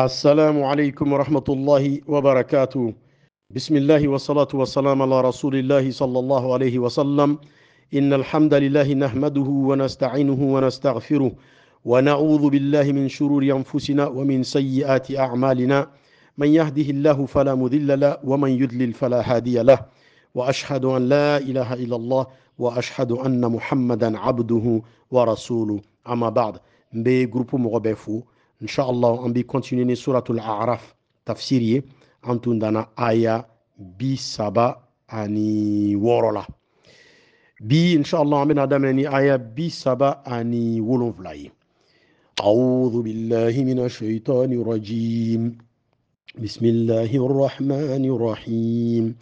السلام عليكم ورحمة الله وبركاته بسم الله والصلاة والسلام على رسول الله صلى الله عليه وسلم إن الحمد لله نحمده ونستعينه ونستغفره ونعوذ بالله من شرور أنفسنا ومن سيئات أعمالنا من يهده الله فلا مذل له ومن يدلل فلا هادي له وأشهد أن لا إله إلا الله وأشهد أن محمدا عبده ورسوله أما بعد مبي جروب مغبفو inchallahu an mbi continue ni suratul araf tafsir ye an tun dana aya bi saba ani wɔɔrɔ la bi inchallah an bena daminɛ ni aya bi saba ani wolonfila ye أعوذ بالله من الشيطان الرجيم بسم الله الرحمن الرحيم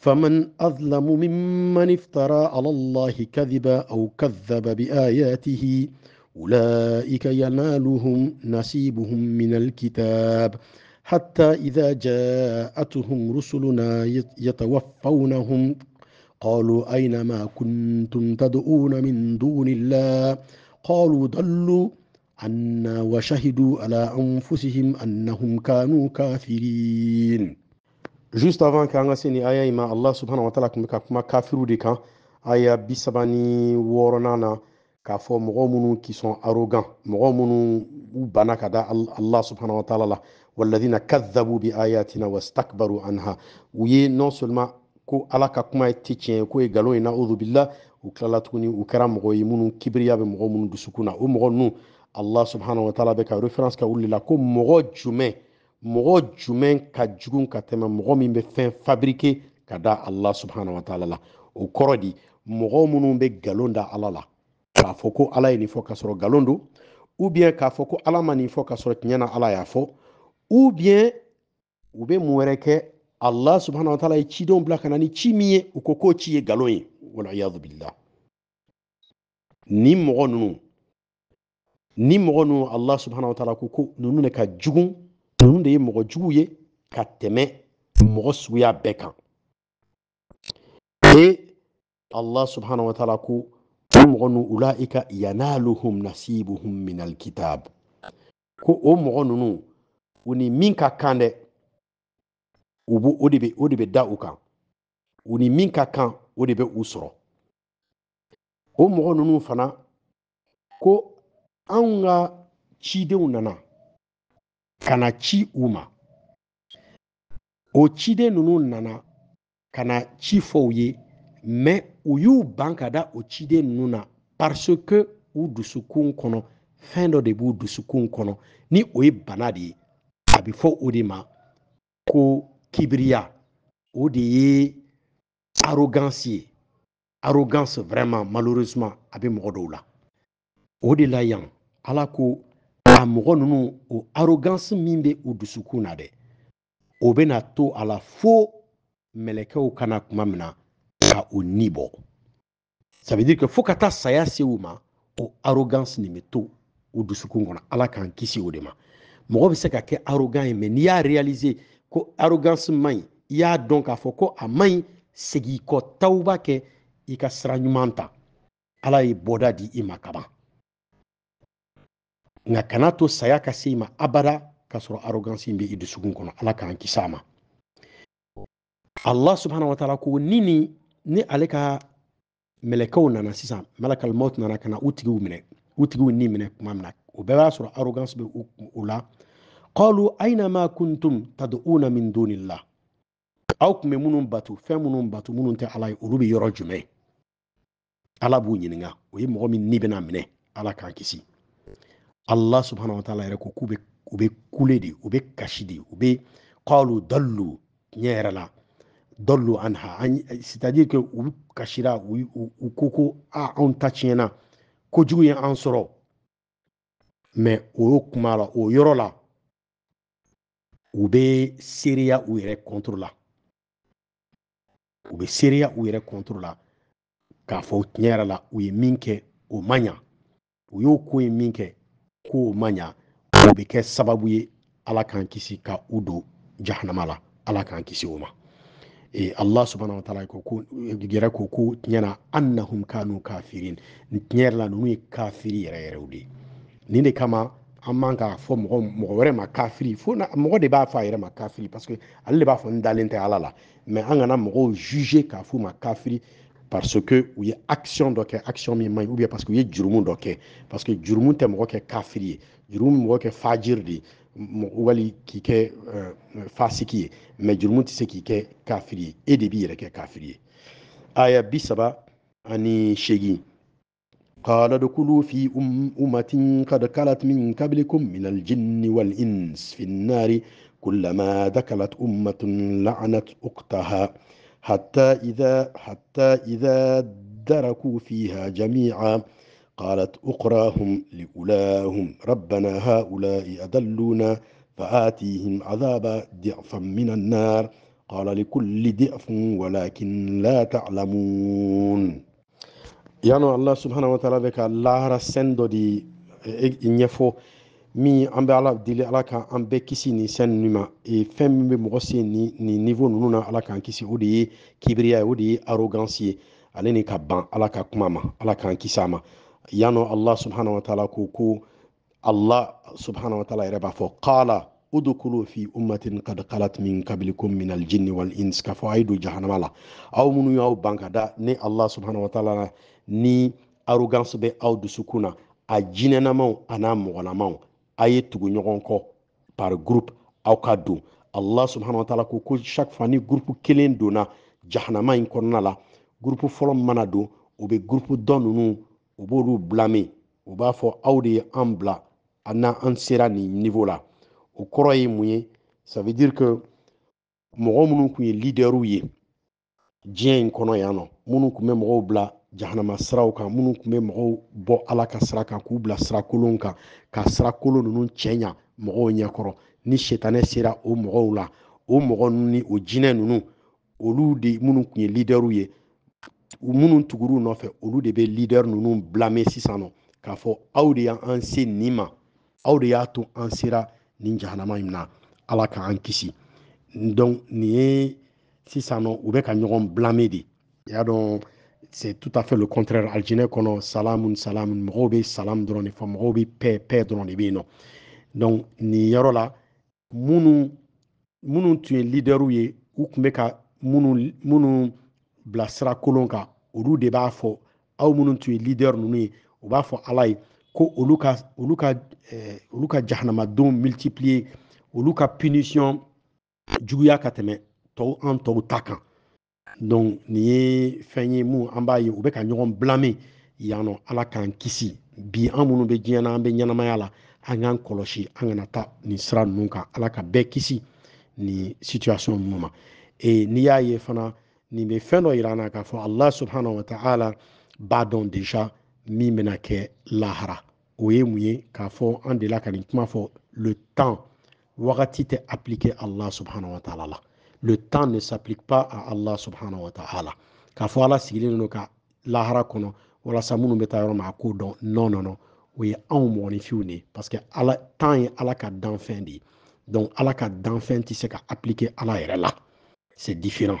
فمن أظلم ممن افترى على الله كذبا أو كذب بآياته أولئك ينالهم نصيبهم من الكتاب حتى إذا جاءتهم رسلنا يتوفونهم قالوا أين ما كنتم تدعون من دون الله قالوا ضلوا عنا وشهدوا على أنفسهم أنهم كانوا كافرين juste avant qu'on ait se ni aya in allah subhanahu wa taala tun bɛ ka kuma kafiru de kan aya bi saba ni wɔɔrɔnan na k'a fɔ mɔgɔ minnu kisɔn arogan mɔgɔ minnu u banna ka da allah subhanahu wa taala la waladina kadhabu bi ayatina wastakbaru anha u ye non seulement ko ala ka kuma tɛ tiɲɛ ko ye nkalon ye na odubillah u tilala tuguni u kɛra mɔgɔ ye minnu kibiriya bɛ mɔgɔ minnu dusukun na o mɔgɔ ninnu allah subhanahu wa taala bɛ ka référence kɛ olu de la ko mɔgɔ jumɛn mɔgɔ jumɛn ka jugun ka tɛmɛ mɔgɔ min bɛ fɛn fabriquer ka da allah subhanahu wa taala la o kɔrɔ di mɔgɔ minnu bɛ nkalon da ala la k'a fɔ ko ala ye nin fɔ k'a sɔrɔ nkalon don ou k'a fɔ ko ala ma nin fɔ k'a sɔrɔ tiɲɛ na ala y'a fɔ ou u bɛ mun wɛrɛ kɛ ala subhanahu wa taala ye cidenw bila ka na ni ci min ye u ko k'o ci ye nkalon ye waliyadu billah nin mɔgɔ ninnu ni mɔgɔ ninnu allah subhanahu wa taala ko ko ninnu de ka jugu ninnu de ye mɔgɔ jugu ye ka tɛmɛ mɔgɔ suguya bɛɛ kan e allah subhanahu wa taala ko o mɔgɔ ulaika yanaluhum nasibuhum min alkitab ko o mɔgɔ ninnu u ni min ka kan dɛ u o de bɛ o de bɛ da u kan u ni min ka kan o de bɛ u sɔrɔ o mɔgɔ ninnu fana ko anw ka cidenw nana ka na ci u ma o ciden ninnu nana ka na ci fɔ u ye u y'u bankada ka da o parce que ou dusukun kɔnɔ fɛn fin de b'u dusukun ni o banadi bana de ye ma ko kibria o de arrogance arrogance vraiment malheureusement a la o de la yan ala ko a arrogance min bɛ u dusukun na dɛ o bɛna to a la fo mɛlɛkɛw kana tuma sera au niveau. Ça veut dire que fo ka taa saya se u ma o arrogance nin bɛ to u dusukun kɔnɔ ala k'an kisi o de ma mɔgɔ bɛ se ka kɛ arrogant ye mais n'i y'a réaliser ko arrogance man ɲi i y'a dɔn k'a fɔ ko a man ɲi segin i kɔ tawuba kɛ i ka sira ɲuman ta ala ye bɔda di i ma kaban nka kana to saya ka se i ma abada k'a sɔrɔ arrogance in bɛ i dusukun kɔnɔ ala k'an kisi a ma allah subhanahu wa ta'ala ko ni nin ni ale ka mɛlɛkɛw nana sisan malakal maut nana ka u tigiw minɛ u tigiw ni minɛ kuma min na o bɛɛ b'a sɔrɔ arrogance bɛ u la qalu aina ma kuntum tad'una min dunillah aw kun bɛ minnu bato fɛn minnu bato minnu tɛ ala ye olu bɛ yɔrɔ jumɛn ala b'u ɲininka o ye mɔgɔ min ni bɛna minɛ ala k'an kisi allah subhanahu wa ta'ala yɛrɛ ko k'u bɛ kule de u bɛ kasi de u bɛ qalu dallu tiɲɛ yɛrɛ la dɔlu anha c'est-à-dire que u kasira u ko ko a anw ta tiɲɛna kojugu ye an sɔrɔ mais o kuma la o yɔrɔ la u be seereya u yɛrɛ contre la u be seereya u yɛrɛ contre la k'a fɔ tiɲɛ yɛrɛ la u ye min kɛ o man ɲa u y'o ko ye min kɛ ko o man ɲa o bɛ kɛ sababu ye ala k'an kisi ka u don jahanama la ala k'an kisi o ma allah subhanahu wa ta'ala ko ko yɛrɛ ko ko annahum kanu kafirin tiɲɛ yɛrɛ la ninnu kafiri yɛrɛ yɛrɛw de nin de kama amanga man mo fɔ mɔgɔ ma kafiri fo na mɔgɔ de b'a fɔ a ma kafiri parce que alle b'a fɔ n ala la mais an kana mɔgɔw juge k'a ma kafiri parce que ou ye action d'oké action mi man ou bien parce que u ye jurumu dɔ parce que jurumu tɛ mɔgɔ kɛ kafiri ye jurumu bɛ wali k'i kɛ eh, fasiki ye mɛ jurumu tɛ se k'i kɛ kafiri ye e de b'i yɛrɛ kɛ kafiri ye aya bi saba ani seegin قال ادخلوا في أمة قد خلت من قبلكم من الجن والإنس في النار كلما دخلت أمة لعنت أختها حتى إذا حتى إذا دركوا فيها جميعا قالت أخراهم لأولاهم ربنا هؤلاء أدلونا فآتيهم عذاب ضعفا من النار قال لكل ضعف ولكن لا تعلمون yano allah subhanahu wa taala bɛ ka lahara sɛn dɔ de ɲɛfɔ min an bɛ ala deli ala kan an bɛɛ kisi nin sɛn ninnu ma fɛn min bɛ mɔgɔ se nin niveau ninnu na ala k'an kisi o de ye kibiriya ye o de ye arrogance ye ale ni ka ban ala ka kuma ma ala k'an kisi a ma yano allah subhanahu wa taala kuku allah subhanahu wa taala yɛrɛ b'a fɔ qala udukulu fi ummatin kad kalat min kablikum min aljinni wal ins k'a fɔ a ye don la aw minnu y'aw ban da ni allah subhanahu wa taala ni arrogance bɛ aw dusukun na a jinɛnamaw a n'a mɔgɔlamaw a ye tugu ɲɔgɔn kɔ par groupe aw ka allah subhanahu wa taala ko ko chaque fois ni groupe kelen donna jahanama in kɔnɔna la groupe fɔlɔ mana don o groupe dɔ ninnu u b'olu blâmer u b'a fɔ aw de ye an bila na an sera ni niveau la o kɔrɔ ye mun ye ça veut dire que mɔgɔ minnu tun ye leaderw ye diɲɛ in kɔnɔ yan nɔ minnu tun bɛ mɔgɔw bila jahanama siraw kan minnu tun bɛ mɔgɔw bɔ ala ka sira kan k'u bila sira kan ka sira kolon ninnu cɛ ɲa mɔgɔw ɲɛkɔrɔ ni sitanɛ sera o mɔgɔw la o mɔgɔ ninnu ni o jinɛ ninnu olu de minnu tun ye leaderw ye u minnu tugur'u nɔfɛ olu de bɛ leader ninnu blâmer sisan non k'a fo aw de y'an se nin ma aw de y'a to an sera nin jahanama ala kisi donc ni si sisan non ou ka blâmer y'a donc c'est tout à fait le contraire alijinɛ kɔnɔ salamu salamu mɔgɔw bɛ salam dɔrɔn de fɔ pe e bɛ paix donc ni yɔrɔ la minnu minnu tu ye leader ye munu munu ka bilasira kolon kan olu de b'a fɔ aw minnu tun ye leader ninnu ye u b'a fɔ ala ye ko olu ka olu ka eh, olu ka jahanamadenw multiplier olu ka punition juguya ka tɛmɛ tɔw an tɔw ta kan donc nin ye fɛn ye mun an b'a ye u bɛ ka ɲɔgɔn blâmer yan nɔ ala k'an kisi bi an minnu bɛ diɲɛ na an bɛ ɲɛnamaya la an k'an kɔlɔsi an kana taa nin sira ninnu kan ala ka bɛɛ kisi nin situation ninnu ma ee, n'i y'a ye fana Ni me fɛn dɔ yira na allah subhanahu wa ta'ala badon déjà deja min ke kɛ lahara o ye mun ye k'a fɔ an ka nin kuma le temps wagati tɛ applike allah subhanahu wa ta'ala la le temps ne s'applique pas à allah subhanahu wa ta'ala k'a fɔ ala sigilen don ka lahara kɔnɔ walasa minnu meta taa yɔrɔ min a k'o dɔn non non non o ye anw mɔgɔninfinw parce que ala temps ye ala ka danfɛn de donc ala ka danfɛn tɛ se ka appliqué ala yɛrɛ la c'est différent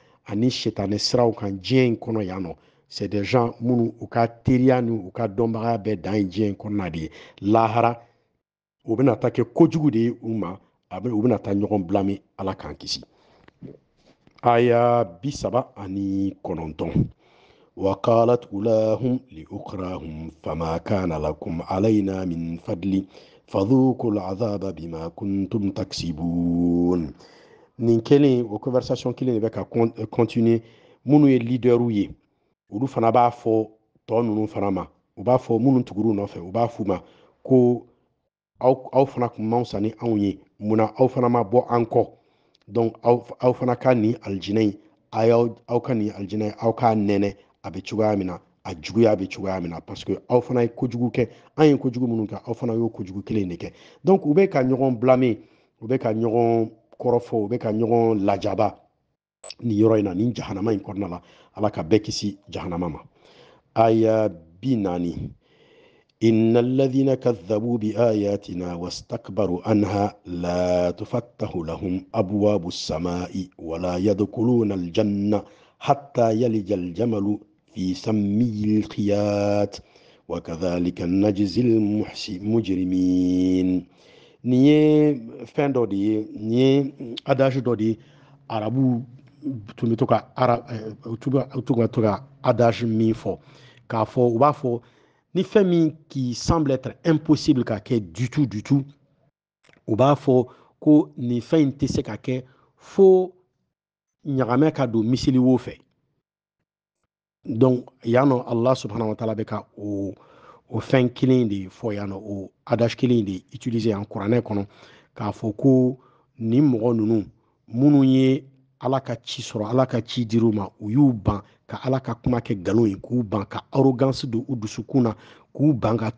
ani sitanɛ siraw kan diɲɛ in kɔnɔ yan nɔ c'est des gens minnu u ka teriya ni u ka dɔnbagaya bɛɛ dan ye diɲɛ in kɔnɔna de ye lahara u bɛna ta kɛ kojugu de ye u ma a bɛ u bɛna ta ɲɔgɔn bilami ala k'an kisi aya bi saba ani kɔnɔntɔn وقالت أولاهم لأخراهم فما كان لكم علينا من فضل فذوقوا العذاب بما كنتم تكسبون nin kelen o conversation kelen de bɛ euh, continuer continue minnu ye leaderw ye olu fana b'a fɔ tɔ ninnu fana ma u b'a fɔ minnu nɔfɛ u b'a f'u ma ko aw aw fana kun man fisa ni anw ye munna aw fana donc aw aw fana ka nin alijinɛ in a y'aw aw a bɛ cogoya min parce que aw fana ye kojugu kɛ an ye kojugu minnu kɛ aw fana y'o donc u bɛ blâmer u bɛ kɔrɔfɔ u bɛ ka ɲɔgɔn lajaba nin yɔrɔ in na nin jahanama in kɔnɔna la ala ka bɛɛ jahanama ma aya bi إن الذين كذبوا بآياتنا واستكبروا عنها لا تفتح لهم أبواب السماء ولا يدخلون الجنة حتى يلج الجمل في سمي الخيات وكذلك نجزي المجرمين nin ye fɛn dɔ de ye adage dɔ arabu tun bɛ to ka tun ka to adage min fɔ k'a fɔ u ni fɛn min qui semble être impossible ka kɛ du tout du tout u b'a fɔ ko nin fɛn in tɛ se ka kɛ fo ɲagamɛ ka don miseli wo fɛ donc yan nɔ subhanahu wa taala bɛ ka o o fɛn kelen de fɔ yan o adage kelen de utiliser yan kuranɛ kɔnɔ k'a fɔ ko nin mɔgɔ minnu ye ala ka ci sɔrɔ ka ci ma y'u ban arrogance du u dusukun na k'u ban ka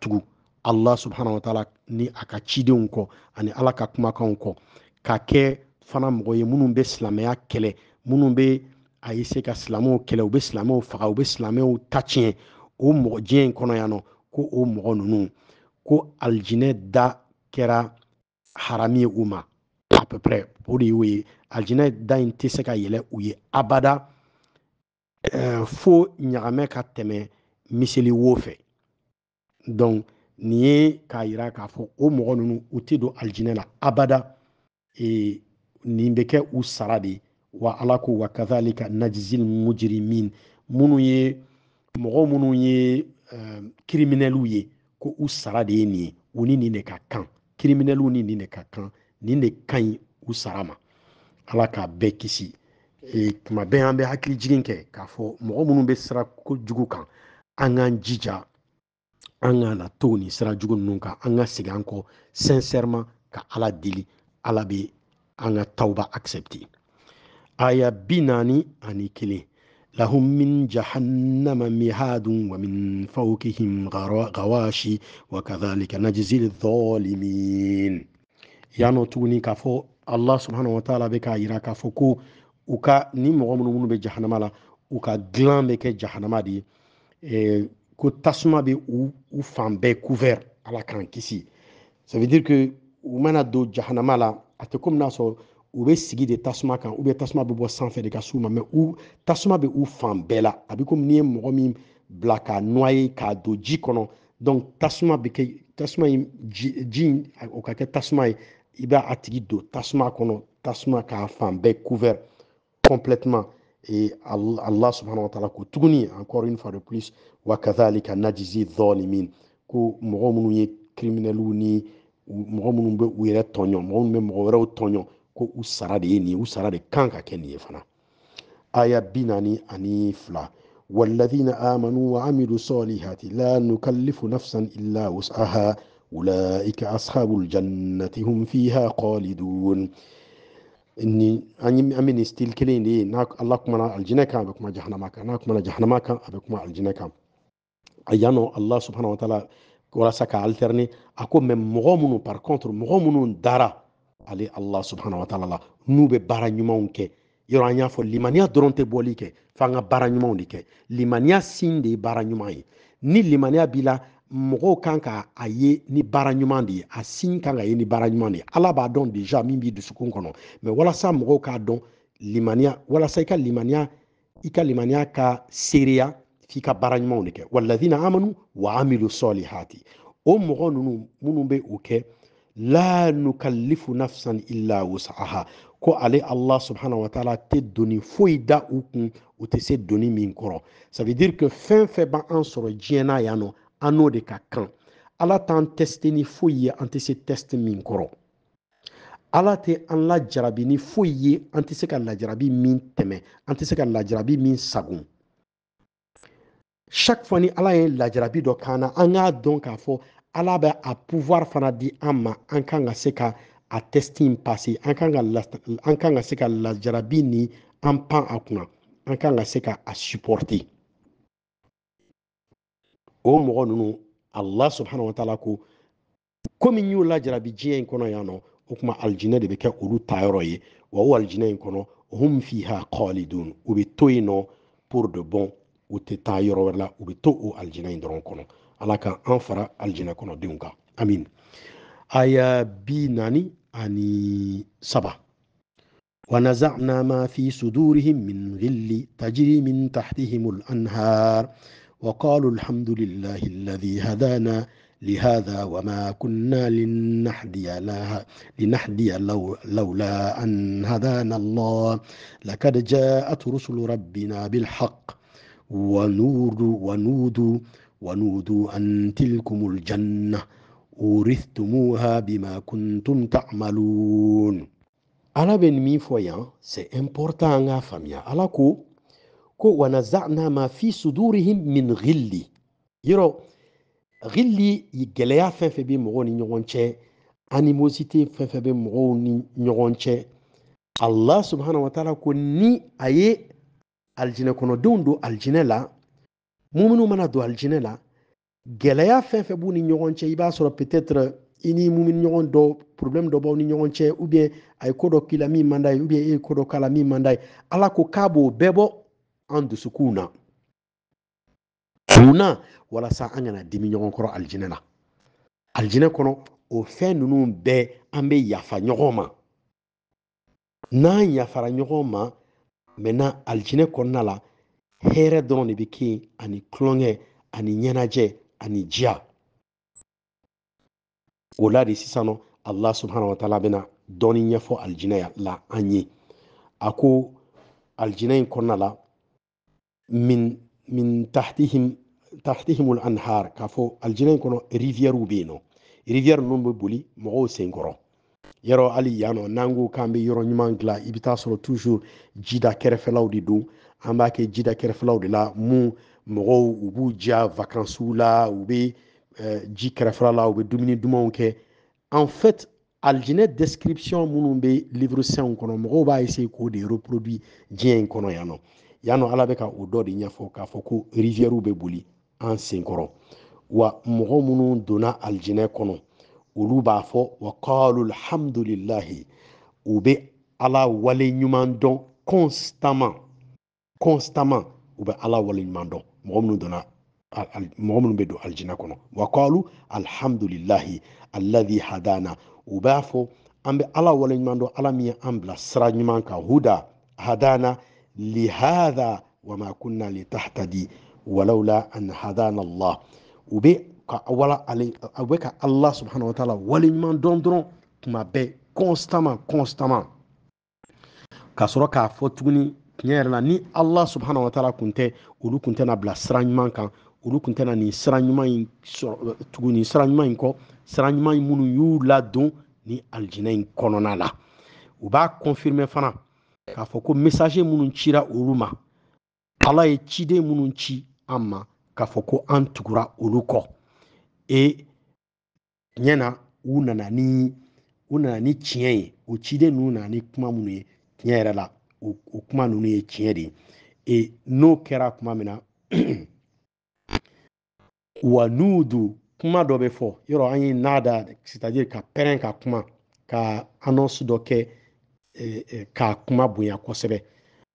allah subhanahu wa taala ni a ka ani ala ka kumakanw kɔ ka kɛ fana mɔgɔ ye minnu kele silamɛya kɛlɛ minnu slamo a ye se ka ko o mɔgɔ ninnu ko alijinɛ da kɛra harami ye u ma à peu o de y'o ye alijinɛ da in tɛ se ka yɛlɛ u ye abada fo ɲagamɛ ka tɛmɛ miseli wo fɛ donc nin ye k'a yira k'a fɔ o mɔgɔ ninnu u tɛ don alijinɛ la abada ee, nin bɛ kɛ u sara de wa ala ko wa kadhalika najzil mujrimin minnu ye mɔgɔ minnu ye um, euh, kiriminɛliw ye ko u sara de ye nin ye u ni nin de ka kan kiriminɛliw ni nin de ka kan nin de ka ɲi u sara ma ala k'a bɛɛ kisi e, tuma bɛɛ an bɛ hakili jigin kɛ k'a fɔ mɔgɔ minnu bɛ sira ko jugu kan an k'an jija an ka na to nin sira jugu ninnu kan an ka segin an kɔ sincèrement ka ala deli ala bɛ an ka tawba accepter aya bi naani ani kelen لهم من جهنم مهاد ومن فوقهم غواشي وكذلك نجزي الظالمين يانو توني كفو الله سبحانه وتعالى بك ايرا كفوكو وكا نيم منو منو بجهنم لا وكا غلان بك جهنم دي إيه، كو تاسما بي او او بي كوفير على كان كيسي ça veut dire que ومنا دو جهنم لا اتكم ناسو u bɛ sigi de tasuma kan tasuma bɛ bɔ sanfɛ de ka s'u ma mɛ u tasuma bɛ u fan bɛɛ la a bɛ komi n'i ye mɔgɔ min bila k'a nɔ k'a don ji kɔnɔ tasuma bɛ kɛ tasuma in ji ji o ka kɛ tasuma ye i b'a a tigi don tasuma kɔnɔ tasuma k'a fan bɛɛ couvert complètement et Allah subhanahu wa ta'ala ko tuguni encore une fois de plus wa kadhalika najzi zalimin ko mɔgɔ minnu ye criminels ni mɔgɔ minnu bɛ u yɛrɛ tɔɲɔ mɔgɔ minnu bɛ mɔgɔ wɛrɛw tɔɲɔ ko u sara de ye nin ye u sara de kan ka kɛ nin ye fana aya bi naani ani fila والذين آمنوا وعملوا الصالحات لا نكلف نفسا إلا وسعها أولئك أصحاب الجنة هم فيها خالدون إني أني أمين ستيل كلين لي ناك الله كمنا الجنة كام بكما جهنم كام ناك كمنا جهنم كام بكما الجنة كام أيانو الله سبحانه وتعالى ولا سكا ألترني أكو من مغمون par contre مغمون دارا ale allah subhanahu wa taala la n'u bɛ baara ɲumanw kɛ yɔrɔ an y'a fɔ limaniya dɔrɔn tɛ bɔli kɛ f'an ka baara ɲumanw de kɛ limaniya sin de ye baara ɲuman ye ni limaniya b'i la mɔgɔw kan ka a ye ni baara ɲuman de ye a sin kan ka ye ni baara ɲuman de ye ala b'a dɔn deja min b'i dusukun kɔnɔ mɛ walasa mɔgɔw k'a dɔn limaniya walasa i ka limaniya i ka limaniya ka seereya f'i ka baara ɲumanw de kɛ walazina amanu wa amilu sɔlihati o mɔgɔ nunu minnu be o kɛ لا نكلف نفسا إلا وسعها كو علي الله سبحانه وتعالى تدوني فويدا وكن وتسدوني من كرة سبيدير كفين فبا أنصر جينا يانو أنو دي كاكن ألا تان تستني فوية أنت سي تست من كرة ألا تي أن لا جرابي ني فوية أنت سي كان لا جرابي من تمي أنت سي كان لا جرابي من ساقون شاك fois, الا est la jarabi do kana, anga donc a ala a pouvoir fana di an ma an kan ka se ka a test in passer an kan pan a kunna an supporter o mɔgɔ allah subhanahu wa taala ko komi n y'o lajarabi diɲɛ in kɔnɔ yan nɔ o tuma alijinɛ de bɛ kɛ olu ye wa o alijinɛ in kɔnɔ hum fiha khalidun u pour de bon u tɛ la u to o alijinɛ in alaka anfara aljina kono alijana amin aya bi nani ani saba ونزعنا ما في صدورهم من غل تجري من تحتهم الأنهار وقالوا الحمد لله الذي هدانا لهذا وما كنا لنهدي لها لنحدي لو لولا أن هدانا الله لقد جاءت رسل ربنا بالحق ونود ونودوا ونودوا أن تلكم الجنة أورثتموها بما كنتم تعملون ala bɛ nin min fɔ yan c'est important an k'a faamuya ala ko ko wanazana ma fi sudurihim min ghilli yɔrɔ ghilli gɛlɛya fɛn fɛn bɛ mɔgɔw ni ɲɔgɔn cɛ animosité fɛn fɛn bɛ mɔgɔw ni ɲɔgɔn cɛ allah subhanahu wa taala ko ni a ye alijinɛ kɔnɔdenw don alijinɛ la muminu mana don alijinɛ la gɛlɛya fɛn fɛn b'u ni ɲɔgɔn cɛ i b'a sɔrɔ peut-être i ni mumini ɲɔgɔn dɔ problème dɔ b'aw ni ɲɔgɔn cɛ ou bien a ye ko dɔ k'i la min man d'a ye ou bien e ye ko dɔ k'a la min man d'a ye ala ko k'a b'o bɛɛ bɔ an dusukun na munna walasa an kana dimi ɲɔgɔn kɔrɔ alijinɛ la alijinɛ kɔnɔ o fɛn ninnu bɛɛ an bɛ yafa ɲɔgɔn ma n'an yafara ɲɔgɔn ma maintenant alijinɛ kɔnɔna la hɛrɛ dɔrɔn de bɛ kɛ yen ani tulonkɛ ani ɲɛnajɛ ani diya o la de sisan nɔ allah subhanahu wa taala bɛna dɔɔni ɲɛfɔ alijinɛ la an ye a ko alijinɛ in kɔnɔna la min min tahtihim tahtihimul anhar k'a fɔ alijinɛ in kɔnɔ riviyɛriw bɛ yen nɔ riviyɛri ninnu bɛ boli mɔgɔw sen kɔrɔ yɔrɔ hali yan nɔ n'an ko k'an bɛ yɔrɔ ɲuman dilan i bɛ taa sɔrɔ tuzur jida kɛrɛfɛlaw de don an b'a kɛ jida kɛrɛfɛlaw de la mun mɔgɔw ubuja b'u ou vakansiw la u euh, ji kɛrɛfɛla la u be dumuni dumanw en fait description minnu be livre saint kɔnɔ mɔgɔw b'a essayer k'o de reproduit diɲɛ in kɔnɔ yan nɔ yan nɔ ala bɛ ka o dɔ de rivière boli an wa mɔgɔ minnu dona aljine kɔnɔ olu b'a fɔ wa qalu alhamdulilahi u ala wale ɲuman dɔn constamment constamment ou bɛ Allah waleɲuman dɔn mɔgɔ minnu donna mɔgɔ minnu bɛ wa qalu alhamdulilahi alladhi hadana u b'a fɔ an bɛ ala mando ala min ye an bila sira ɲuman kan huda hadana lihada wama kunna litahtadi walawla an hadana allah u bɛ ka wala ali u ka subhanahu wa taala waleɲuman mando dɔrɔn tuma be constamment constamment ka sɔrɔ k'a tiɲɛ yɛrɛ la ni ala subahana wataala kun tɛ olu kun tɛna bila sira ɲuman kan olu kun tɛna nin sira ɲuman in sɔrɔ tugu nin sira ɲuman in kɔ sira ɲuman in minnu y'u ladon ni alijinɛ in kɔnɔna la u b'a kɔnfirime fana k'a fɔ ko mesaje minnu cira olu ma ala ye ciden minnu ci an ma k'a fɔ ko an tugura olu kɔ e tiɲɛ na u nana ni u nana ni tiɲɛ ye o ciden ninnu nana ni kuma minnu ye tiɲɛ yɛrɛ la o kuma nunu ye tiɲɛ de ye e n'o kɛra kuma min na wa n'u du kuma dɔ bɛ fɔ yɔrɔ an ye nada da sitaje ka pɛrɛn ka kuma ka anɔnsi dɔ kɛ k'a kuma bonya kosɛbɛ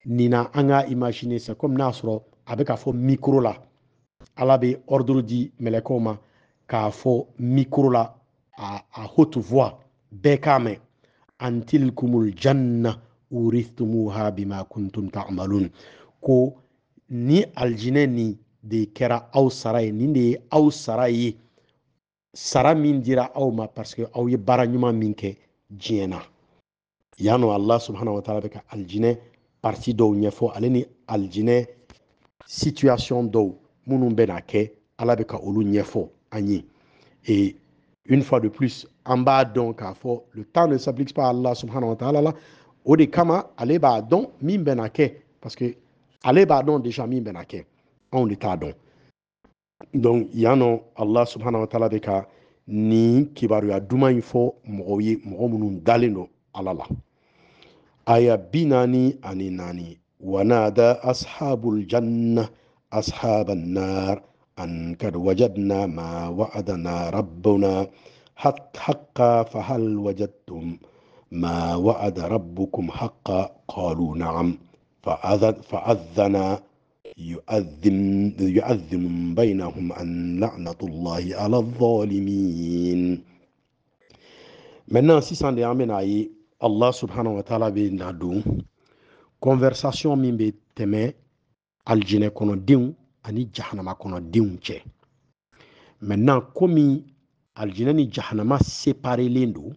nina an ka imagine c'est comme n'a sɔrɔ a bɛ k'a fɔ mikro la ala bɛ ordre di mɛlɛkɛw ma k'a fɔ mikro la a haute voix bɛɛ k'a mɛn antil kumul janna uristumuha bima kuntum ta'malun ko ni aljine ni de kera aw saray »« Ni de au aw sara min dira au ma Parce que ye baara ɲuman min kɛ Yano allah subhanahu wa taala beka aljine »« parti dɔw nyefo »« aleni ni situation do minnu benake »« alabe ala ka olu ɲɛfɔ an et une fois de plus en bas donc k'a le temps ne s'applique pas à allah subhanahu wa taala la Ode kama ale b'a don min bɛna kɛ parce ale b'a don déjà min bɛna kɛ anw de t'a don. donc yano allah subhanahu wa taala bɛ ka nin kibaruya duman in fɔ mɔgɔw ye mɔgɔ minnu aya binani naani ani naani wanada ashabul janna ashab annar an kad wajadna ma wa'adana rabbuna حق فهل وجدتم ما وعد ربكم حقا قالوا نعم فأذن, فأذن يؤذن, يؤذن بينهم أن لعنة الله على الظالمين Maintenant, 600 ayi Allah subhanahu wa ta'ala bɛ na don conversation min bɛ tɛmɛ alijinɛ kɔnɔdenw ani jahanama kɔnɔdenw cɛ maintenant komi alijinɛ ni jahanama separelen don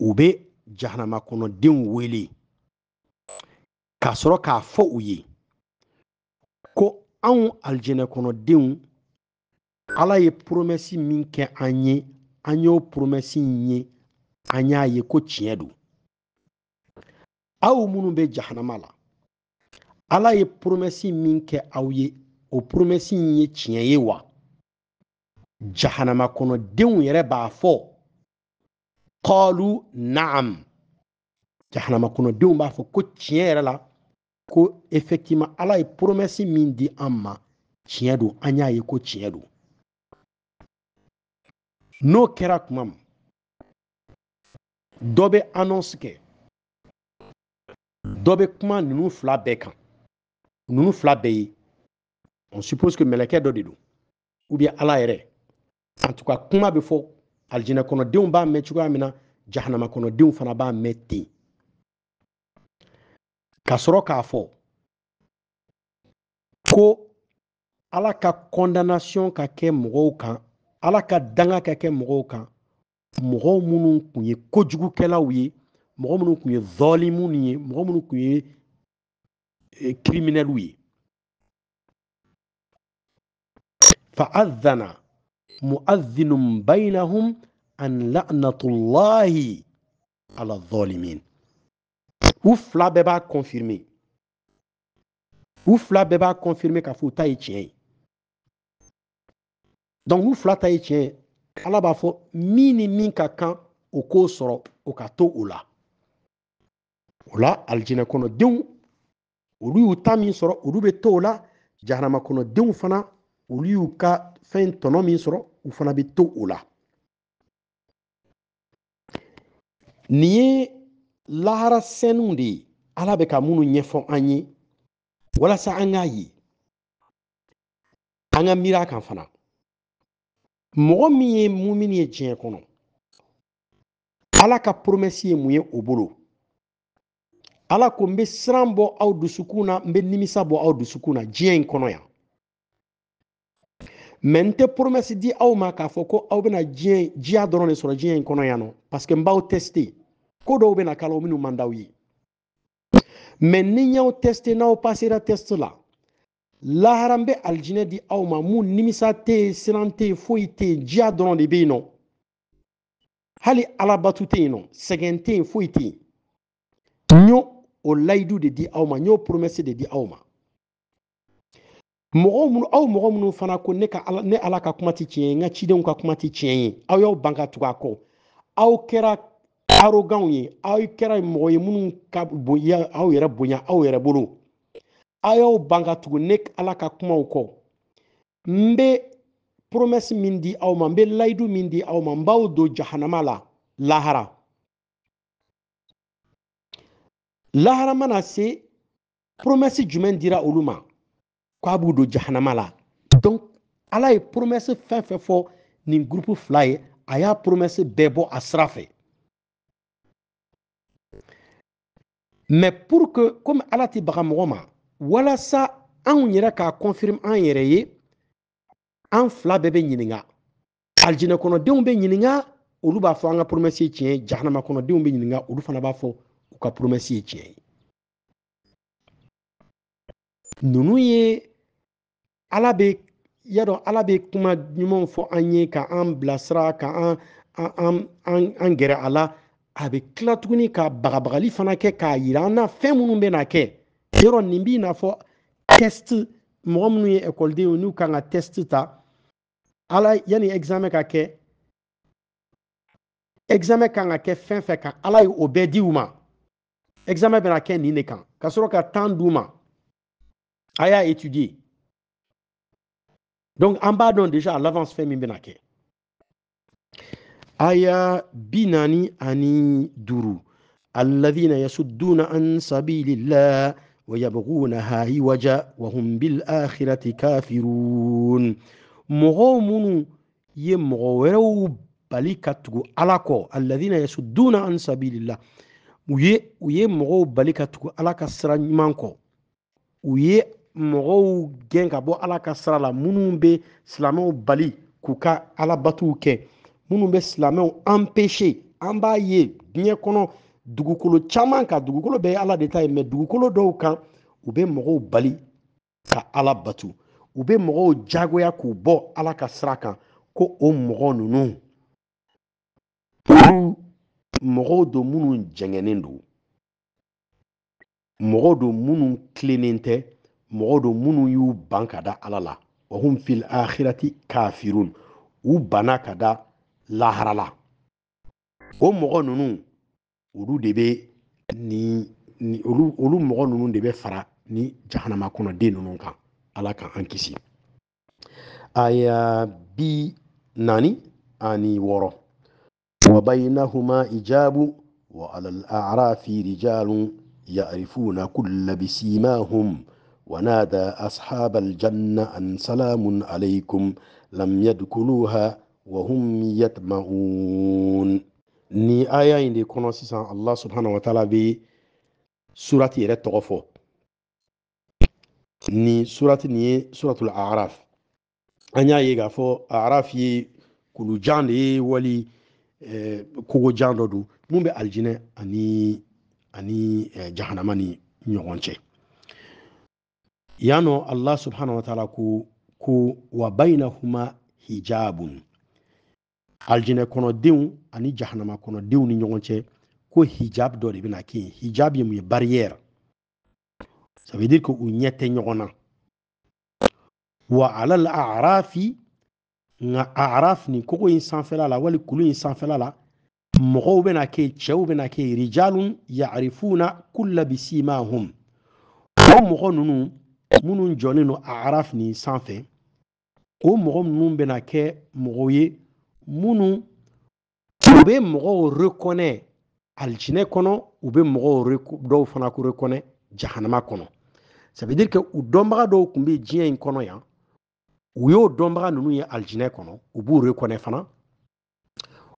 u bɛ jahanama kɔnɔdenw wele k'a sɔrɔ k'a fɔ u ye ko anw alijinɛ kɔnɔdenw ala ye poromɛsi min kɛ an ye an y'o poromɛsi in ye an y'a ye ko tiɲɛ don aw minnu bɛ jahanama la ala ye poromɛsi min kɛ aw ye o poromɛsi in ye tiɲɛ ye wa jahanama kɔnɔdenw yɛrɛ b'a fɔ qalu naam jahanama kɔnɔdenw b'a fɔ ko tiɲɛ yɛrɛ la ko effectivement ala ye promesse min di an ma tiɲɛ don an y'a ye ko tiɲɛ don n'o kɛra tuma min dɔ bɛ annonce kɛ dɔ bɛ kuma fila bɛɛ kan fila bɛɛ ye on suppose que mɛlɛkɛ dɔ de don ou bien ala yɛrɛ en tout cas kuma bɛ fɔ alijinɛ kɔnɔdenw b'a mɛn cogoya min na jahanama kɔnɔdenw fana b'a mɛn ten ka sɔrɔ k'a fɔ ko ala ka kɔndanasiyɔn ka kɛ mɔgɔw kan ala ka danga ka kɛ mɔgɔw kan mɔgɔ minnu tun ye kojugukɛlaw ye mɔgɔ minnu tun ye zɔlimu ye mɔgɔ minnu tun ye kiriminɛliw e, ye fa'adhana muadhinun bainahum an la'natullahi ala dhalimin u fila bɛɛ b'a confirmer u fila bɛɛ b'a confirmer k'a fɔ u ta ye tiɲɛ ye donc n'u fila ta ye tiɲɛ ye ala b'a fɔ min ni min ka kan o k'o sɔrɔ o ka to o la o la alijinɛ kɔnɔdenw olu y'u ta min sɔrɔ olu bɛ to o la jahanama kɔnɔdenw fana olu y'u ka fɛn tɔnɔ min sɔrɔ u fana bɛ to o la nin ye lahara sɛnɛw de ye ala bɛ ka minnu ɲɛfɔ an ye walasa an k'a ye an ka miiri a kan fana mɔgɔ min ye mumini ye diɲɛ kɔnɔ ala ka poromɛsi ye mun ye o bolo ala ko n bɛ siran bɔ aw dusukun na n bɛ nimisa bɔ aw dusukun na diɲɛ in kɔnɔ yan mɛ n tɛ poromɛsi di aw ma k'a fɔ ko aw bɛna diɲɛ diya dɔrɔn de sɔrɔ diɲɛ in kɔnɔ yan nɔ paseke n b'aw tɛsite ko dɔw bɛna kala la minnu man d'aw ye mɛ ni y'aw tɛsite n'aw pasera tɛst la lahara n bɛ alijinɛ di aw ma mun nimisa tɛ yen siran tɛ yen foyi tɛ yen diya dɔrɔn de bɛ yen nɔ hali alabatu tɛ yen nɔ sɛgɛn tɛ yen foyi tɛ yen n y'o o layidu de di aw ma n y'o poromɛsi de di aw ma mɔgɔ minnu aw mɔgɔ minnu fana ko ne ka ala ne ala ka kuma tɛ tiɲɛ ye n ka cidenw ka kuma tɛ tiɲɛ ye aw y'aw ban ka tugu a kɔ aw kɛra aroganw ye aw kɛra mɔgɔ ye minnu ka bonya aw yɛrɛ bonya aw yɛrɛ bolo aw y'aw ban ka tugu ne ala ka kumaw kɔ n bɛ promesse min di aw ma n bɛ layidu min di aw ma n b'aw don jahanama la lahara lahara mana se promesse jumɛn dira olu ma kwabudo b'u la donc ala ye promesse fɛn fɛn fɔ nin groupe fila ye a y'a promesse bɛɛ bɔ a sira fɛ mais pour que comme ala tɛ baga mɔgɔ ma walasa anw yɛrɛ k'a confirme an yɛrɛ ye an fila bɛɛ bɛ ɲininka alijinɛ kɔnɔdenw bɛ ɲininka olu b'a fɔ an ka promesse ye tiɲɛ ye jahanama kɔnɔdenw bɛ ɲininka olu fana b'a fɔ u ka promesse ye tiɲɛ ye ye ala y'a yadɔ ala be kuma ɲumanw fɔ an ye ka an bilasira ka an an an an gɛrɛ a la ka bagabagali fana kɛ k'a yira an na fɛn minnu kɛ test mɔgɔ minnu ye ekɔlidenw n'u kan ka test ta ala yani examen ka kɛ examen kan ka kɛ fɛn ala ye o bɛɛ di examen kɛ nin kan ka étudier donc an b'a dɔn déjà l'avance fɛn min aya bi ani duuru alladhina yasudduna an sabilillah wayabghunaha hiwaja wahum bilakhirati kafirun mɔgɔw munu ye mɔgɔ wɛrɛw bali ka tugu ala yasudduna an sabilillah u ye u ye bali ka tugu ala ka sira ɲuman kɔ mɔgɔw gɛn ka bɔ ala ka sira la minnu bɛ silamɛw bali k'u ka alabatow kɛ minnu bɛ silamɛw empêcher an b'a ye diɲɛ kɔnɔ dugukolo caman kan dugukolo bɛɛ ye ala de ta ye mɛ dugukolo dɔw kan u bɛ mɔgɔw bali ka ala bato u bɛ mɔgɔw jagoya k'u bɔ ala ka sira kan ko o mɔgɔ ninnu olu mɔgɔw don minnu jɛngɛnen don mɔgɔw don minnu tilennen tɛ mɔgɔ don minnu y'u ban ka da ala la wa hum fil akhirati kafirun u banna ka da laharala o mɔgɔ ninnu olu de be ni ni olu olu mɔgɔ ninnu de bɛ fara ni jahanama kɔnɔden ninnu kan ala ka an kisi aya bi naani ani wɔɔrɔ wa ijabu wa ala al'arafi rijalun ya'rifuna kulla bisimahum ونادى أصحاب الجنة أن سلام عليكم لم يدخلوها وهم يطمعون ni aya in de kɔnɔ sisan allah subhanahu wa taala bɛ surati yɛrɛ tɔgɔ fɔ ni surati nin ye suratul araf an y'a ye k'a fɔ araf ye kulujan de ye wali eh, kogojan dɔ don mun bɛ alijinɛ ani ani eh, jahanama ni ɲɔgɔn cɛ yano allah subhanahu wataala ku, ku wa bainahuma hijabun kono diw ani jahanama diw ni ɲɔgɔn cɛ ko hijab dɔ de bɛna kɛ hijab ye mun ye barrière ça veut dire que u ɲɛ tɛ wa ala la arafi nga araf nin kogo in sanfɛla la wali kulu in sanfɛla la mɔgɔw bena ke yen cɛw bɛna kɛ rijalun yarifuna kulla bisimahum o mɔgɔ ninnu minnu jɔnnen don araf nin sanfɛ o mɔgɔ minnu bɛna kɛ mɔgɔw ye minnu u bɛ mɔgɔw rekɔnɛ alijinɛ kɔnɔ u bɛ mɔgɔw dɔw fana ko rekɔnɛ jahanama kɔnɔ ça veut dire que u dɔnbaga dɔw tun bɛ diɲɛ in kɔnɔ yan u y'o dɔnbaga ninnu ye alijinɛ kɔnɔ u b'u rekɔnɛ fana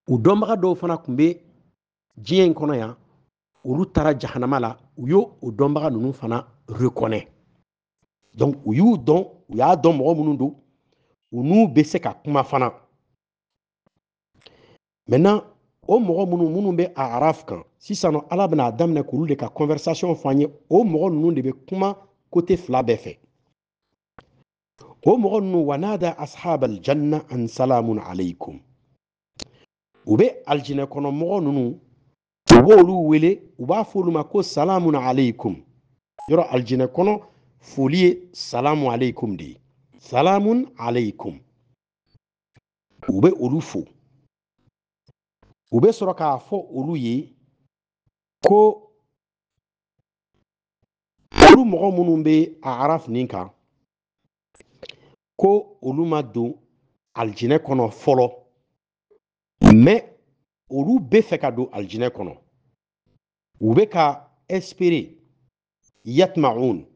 u dɔnbaga dɔw fana tun bɛ diɲɛ in kɔnɔ yan olu taara jahanama la u y'o dɔnbaga ninnu fana rekɔnɛ u y'u dɔn u y'a dɔn mɔgɔ minnu don u n'u bɛ ka kuma fana maintenant o mɔgɔ minnu minnu araf kan sisan nɔ ala a ka conversation f'an ye o mɔgɔ kuma côté fila o da an salamun aleikum u bɛ kono kɔnɔ mɔgɔ ninnu u wele b'a ko salamun aleikum foli ye salamu aleikum de ye salamun aleikum u bɛ olu fo u bɛ sɔrɔ k'a fɔ olu ye ko olu mɔgɔ minnu bɛ a araf nin kan ko olu ma don alijinɛ kɔnɔ fɔlɔ mɛ olu bɛ fɛ ka don alijinɛ kɔnɔ u bɛ ka ɛspere yatmaun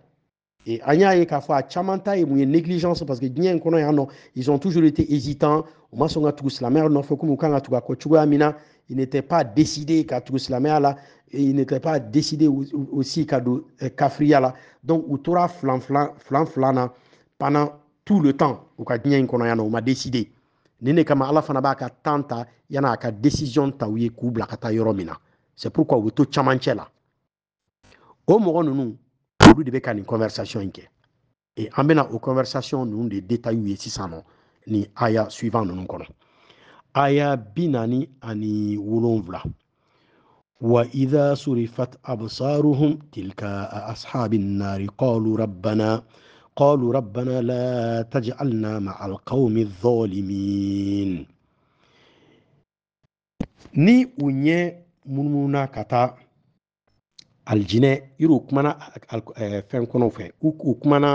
Et anya y'a ye k'a fɔ a négligence parce que diɲɛ Kono kɔnɔ yan ils ont toujours été hésitants u ma sɔn ka tugu silamɛya nɔfɛ komi u kan à tugu a kɔ cogoya ils n'étaient pas décidés ka la mère la et ils n'étaient pas décidés aussi ka don euh, donc ou tora flan flan flan pendant tout le temps ou ka diɲɛ Kono kɔnɔ yan ma décidé Nene kama ala fana tanta yan'a ka décision Taouye Koubla, ye k'u c'est pourquoi ou bɛ to camancɛ la o mɔgɔ olu de bɛ ka nin conversation in kɛ et an bɛna o conversation ninnu de détail ye sisan nɔ nin aya suivant ninnu kɔnɔ aya bi naani ani wolonwula wa idha surifat absaruhum tilka ashabi nnari qalu rabbana قالوا ربنا لا تجعلنا مع القوم الظالمين ni u ɲɛ munumuna ka taa aljinɛ yiri u kumana fɛn kɔnɔw fɛ u kumana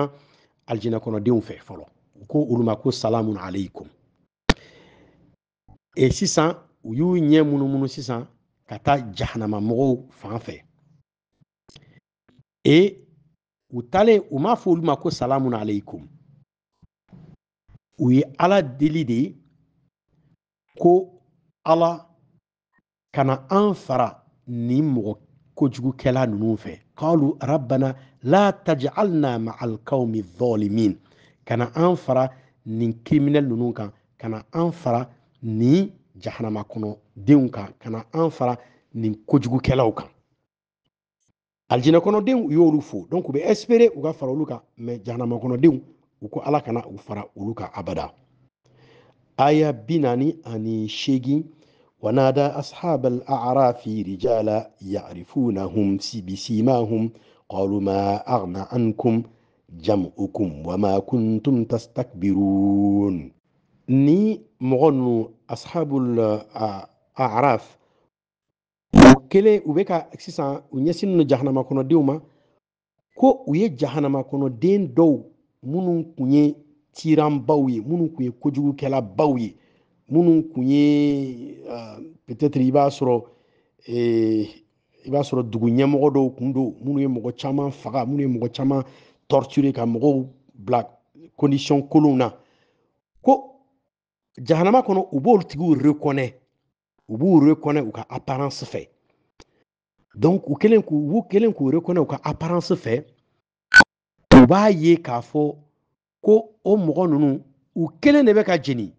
alijinɛ kɔnɔdenw fɛ fɔlɔ u ko olu ma ko salamu aleikum e sisan u y'u ɲɛ munumunu sisan ka taa jahanama mɔgɔw fan fɛ e u talen u m'a fɔ olu ma ko salamu aleikum u ye ala deli de ko ala kana an fara nin mɔgɔ kojugukɛla ninnu fɛ kalu rabana la taj'alna maa qaumi dhalimin kana an fara nin kriminɛl ninnu kan kana an fara nin jahanama kɔnɔ denw kan kana an fara nin kojugukɛlaw kan alijinɛ kɔnɔdenw u y'olu fo donc u bɛ espere u ka fara olu kan mɛ jahanama kɔnɔdenw u ko ala kana u fara olu kan abada aya bi naani ani seegin ونادى أصحاب الأعراف رجال يعرفونهم بسيماهم قالوا ما أغنى عنكم جمعكم وما كنتم تستكبرون ني مغنو أصحاب الأعراف كلي وبيكا اكسيسا ونيسين جهنم كونو ديوما كو وي جهنم كونو دين دو منو كوني تيران باوي منو كوني كوجو كلا باوي munnu kun ah, eh, ye peut-être i b'a sɔrɔ i b'a sɔrɔ dugu ɲɛmɔgɔ dɔw kun do minnu ye mɔgɔ caman faga minnu ye mɔgɔ caman torturer ka mɔgɔw bila condition kolonw na ko jahanama kɔnɔ u b'olu tigiw reconnaît u b'u reconnaît u ka apparence fɛ donc u kɛlen k'u u kɛlen k'u reconnaît u ka apparence fɛ u b'a ye k'a fɔ ko o mɔgɔ ninnu u kelen de bɛ ka jeni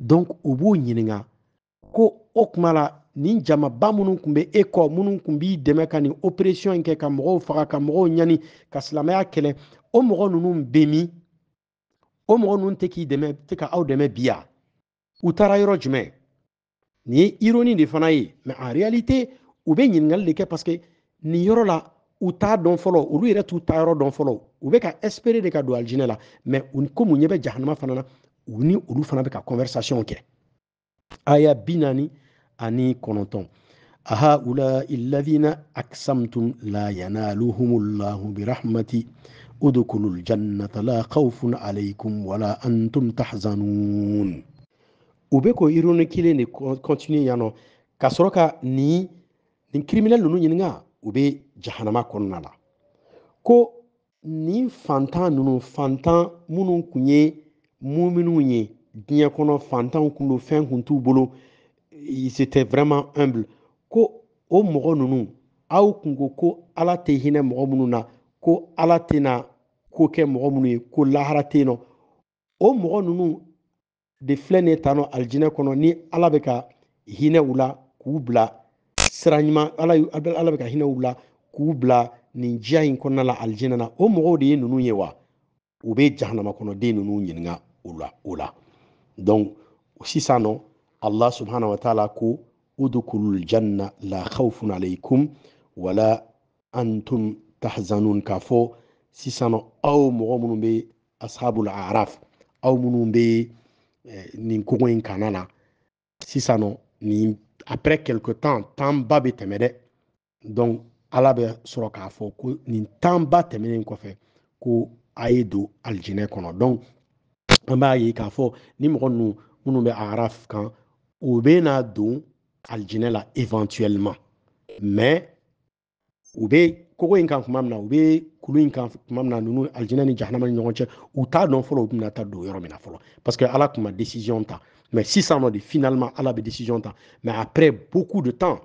donc u b'u ɲininga ko o kuma la nin jamaba minnu kun bɛ e kɔ minnu tun b'i dɛmɛ ka nin operation kɛ ka mɔgɔw faga ka mɔgɔw ɲani ka silamɛya kɛlɛ o mɔgɔ ninnu bɛ min o mɔgɔ ninnu tɛ k'i dɛmɛ tɛ ka aw dɛmɛ bi u taara yɔrɔ jumɛn nin ye ironi de fana ye mɛ en réalité u bɛ ɲininkali de kɛ parce nin yɔrɔ la u t'a dɔn fɔlɔ olu yɛrɛ t'u ta yɔrɔ dɔn fɔlɔ u bɛ ka espérer de ka don alijinɛ la mɛ komi ɲɛ bɛ jahanama fana na u ni olu fana bɛ ka conversation kɛ aya bi naani ani kɔnɔntɔn ahaulai illadhina aksamtum la yanaluhum llahu birahmati udkhulu ljannata la khawfun alaikum wala antum tahzanun u be ko ironi kelen de continue yan nɔ ka sɔrɔ ka ni nin criminel nunu ɲininga u be jahanama kɔnɔna la ko nin fantan nunu fantan minnu kun ye muminw ye diɲɛ kɔnɔ fantanw kun do fɛn kun t'u bolo c'était vraiment humble ko o mɔgɔ nunu aw kun ko ko ala tɛ hinɛ mɔgɔ minnu na ko ala tɛna ko kɛ mɔgɔ minnu ye ko lahara tɛ yen nɔ o mɔgɔ ninnu de filɛ nin ye nɔ alijinɛ kɔnɔ ni ala bɛ ka hinɛ u la k'u bila sira ɲuman ala ala bɛ ka hinɛ u la k'u bila nin diya in kɔnɔna la alijinɛ na o mɔgɔw de ye ninnu ye wa u bɛ jahanama kɔnɔden ninnu ɲininka ula ula donc sisano allah subhanahu wa taala ko udkhulul janna la khawfun alaykum wala antum tahzanun k'a fɔ sisano aw mɔgɔ minnu bɛ ashabul araf aw minnu bɛ eh, nin kogo in kana na sisano ni après quelque temps temps ba bɛ tɛmɛ dɛ donc ala bɛ sɔrɔ k'a fɔ ko nin temps ba tɛmɛnen kɔfɛ ko a ye don alijinɛ kɔnɔ donc an b'a ye k'a fɔ ni mɔgɔ ninnu minnu bɛ araf kan Ou bɛ na don alijinɛ la eventuellement mais u bɛ kogo in kan tuma min na u bɛ kulu in kan tuma min na ninnu alijinɛ ni jahanama ni ɲɔgɔn cɛ u t'a dɔn fɔlɔ u bɛna ta don yɔrɔ min na fɔlɔ parce que ala tun ma décision ta mais sisan nɔ de finalement ala bɛ décision ta mais après beaucoup de temps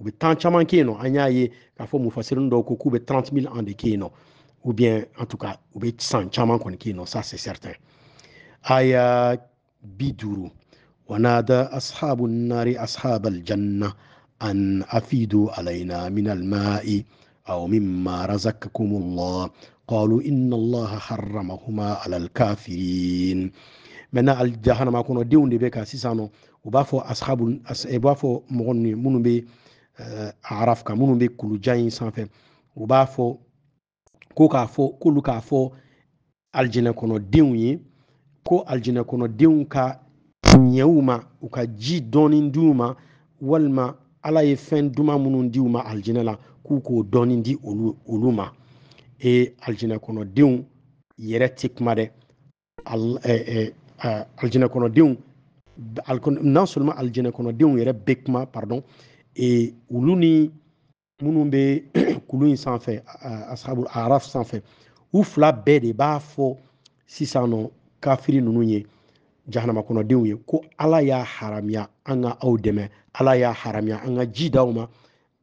u bɛ temps caman kɛ yen nɔ an y'a ye k'a fɔ mufasirin dɔw ko k'u bɛ 30 000 ans de kɛ yen nɔ ou bien en tout cas u bɛ san caman kɔni kɛ yen nɔ ça c'est certain آيا بيدرو ونادى أصحاب النار أصحاب الجنة أن أفيدوا علينا من الماء أو مما رزقكم الله قالوا إن الله حرمهما على الكافرين maintenant al jahanama kɔnɔ denw de bɛ ka sisan nɔ u b'a fɔ ashabu u b'a fɔ mɔgɔ ninnu minnu bɛ araf kan minnu bɛ kulujan in sanfɛ u b'a fɔ ko k'a fɔ k'olu k'a fɔ alijinɛ kɔnɔ denw ye ko alijinɛ kɔnɔdenw ka tiɲɛw ma u ka ji dɔɔni di u ma walima ala ye fɛn duma minnu di u ma alijinɛ la k'u k'o dɔɔni di olu olu ma e alijinɛ kɔnɔdenw yɛrɛ tɛ kuma dɛ alijinɛ kɔnɔdenw non seulement alijinɛ kɔnɔdenw yɛrɛ bɛ kuma pardon e olu ni minnu bɛ kulu in sanfɛ asabu araf sanfɛ u fila bɛɛ de b'a fɔ sisan nɔ kafiri nunu ye jahanama kɔnɔdenw ye ko ala y'a haramiya an ka aw dɛmɛ ala y'a haramiya an ka ji d'aw ma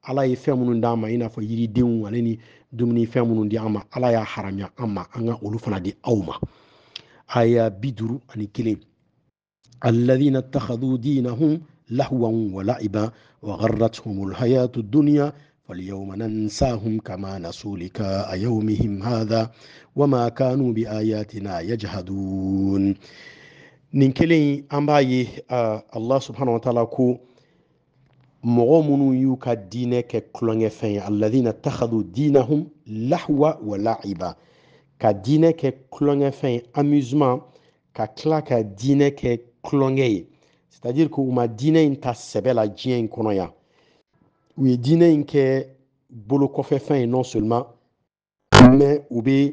ala ye fɛn minnu d'an ma i n'a fɔ yiridenw ale ni dumuni fɛn minnu di an ma ala y'a haramiya an ma an ka olu fana di aw ma aya bi duuru ani kelen alladhina ittakhadhu dinahum lahwan wa la'iba wa gharratuhum alhayatu dunya فاليوم ننساهم كما نسوا لك يومهم هذا وما كانوا بآياتنا يجهدون ننكلي أمباي آه الله سبحانه وتعالى كو مغومنو يوكا دينك كلان فين الذين اتخذوا دينهم لحوة ولعبة كدينك كلان فين أميزما ككلا كدينك كلان c'est-à-dire que ma dîner est à sebe la djien Oui, ye bolo non seulement mais ube ube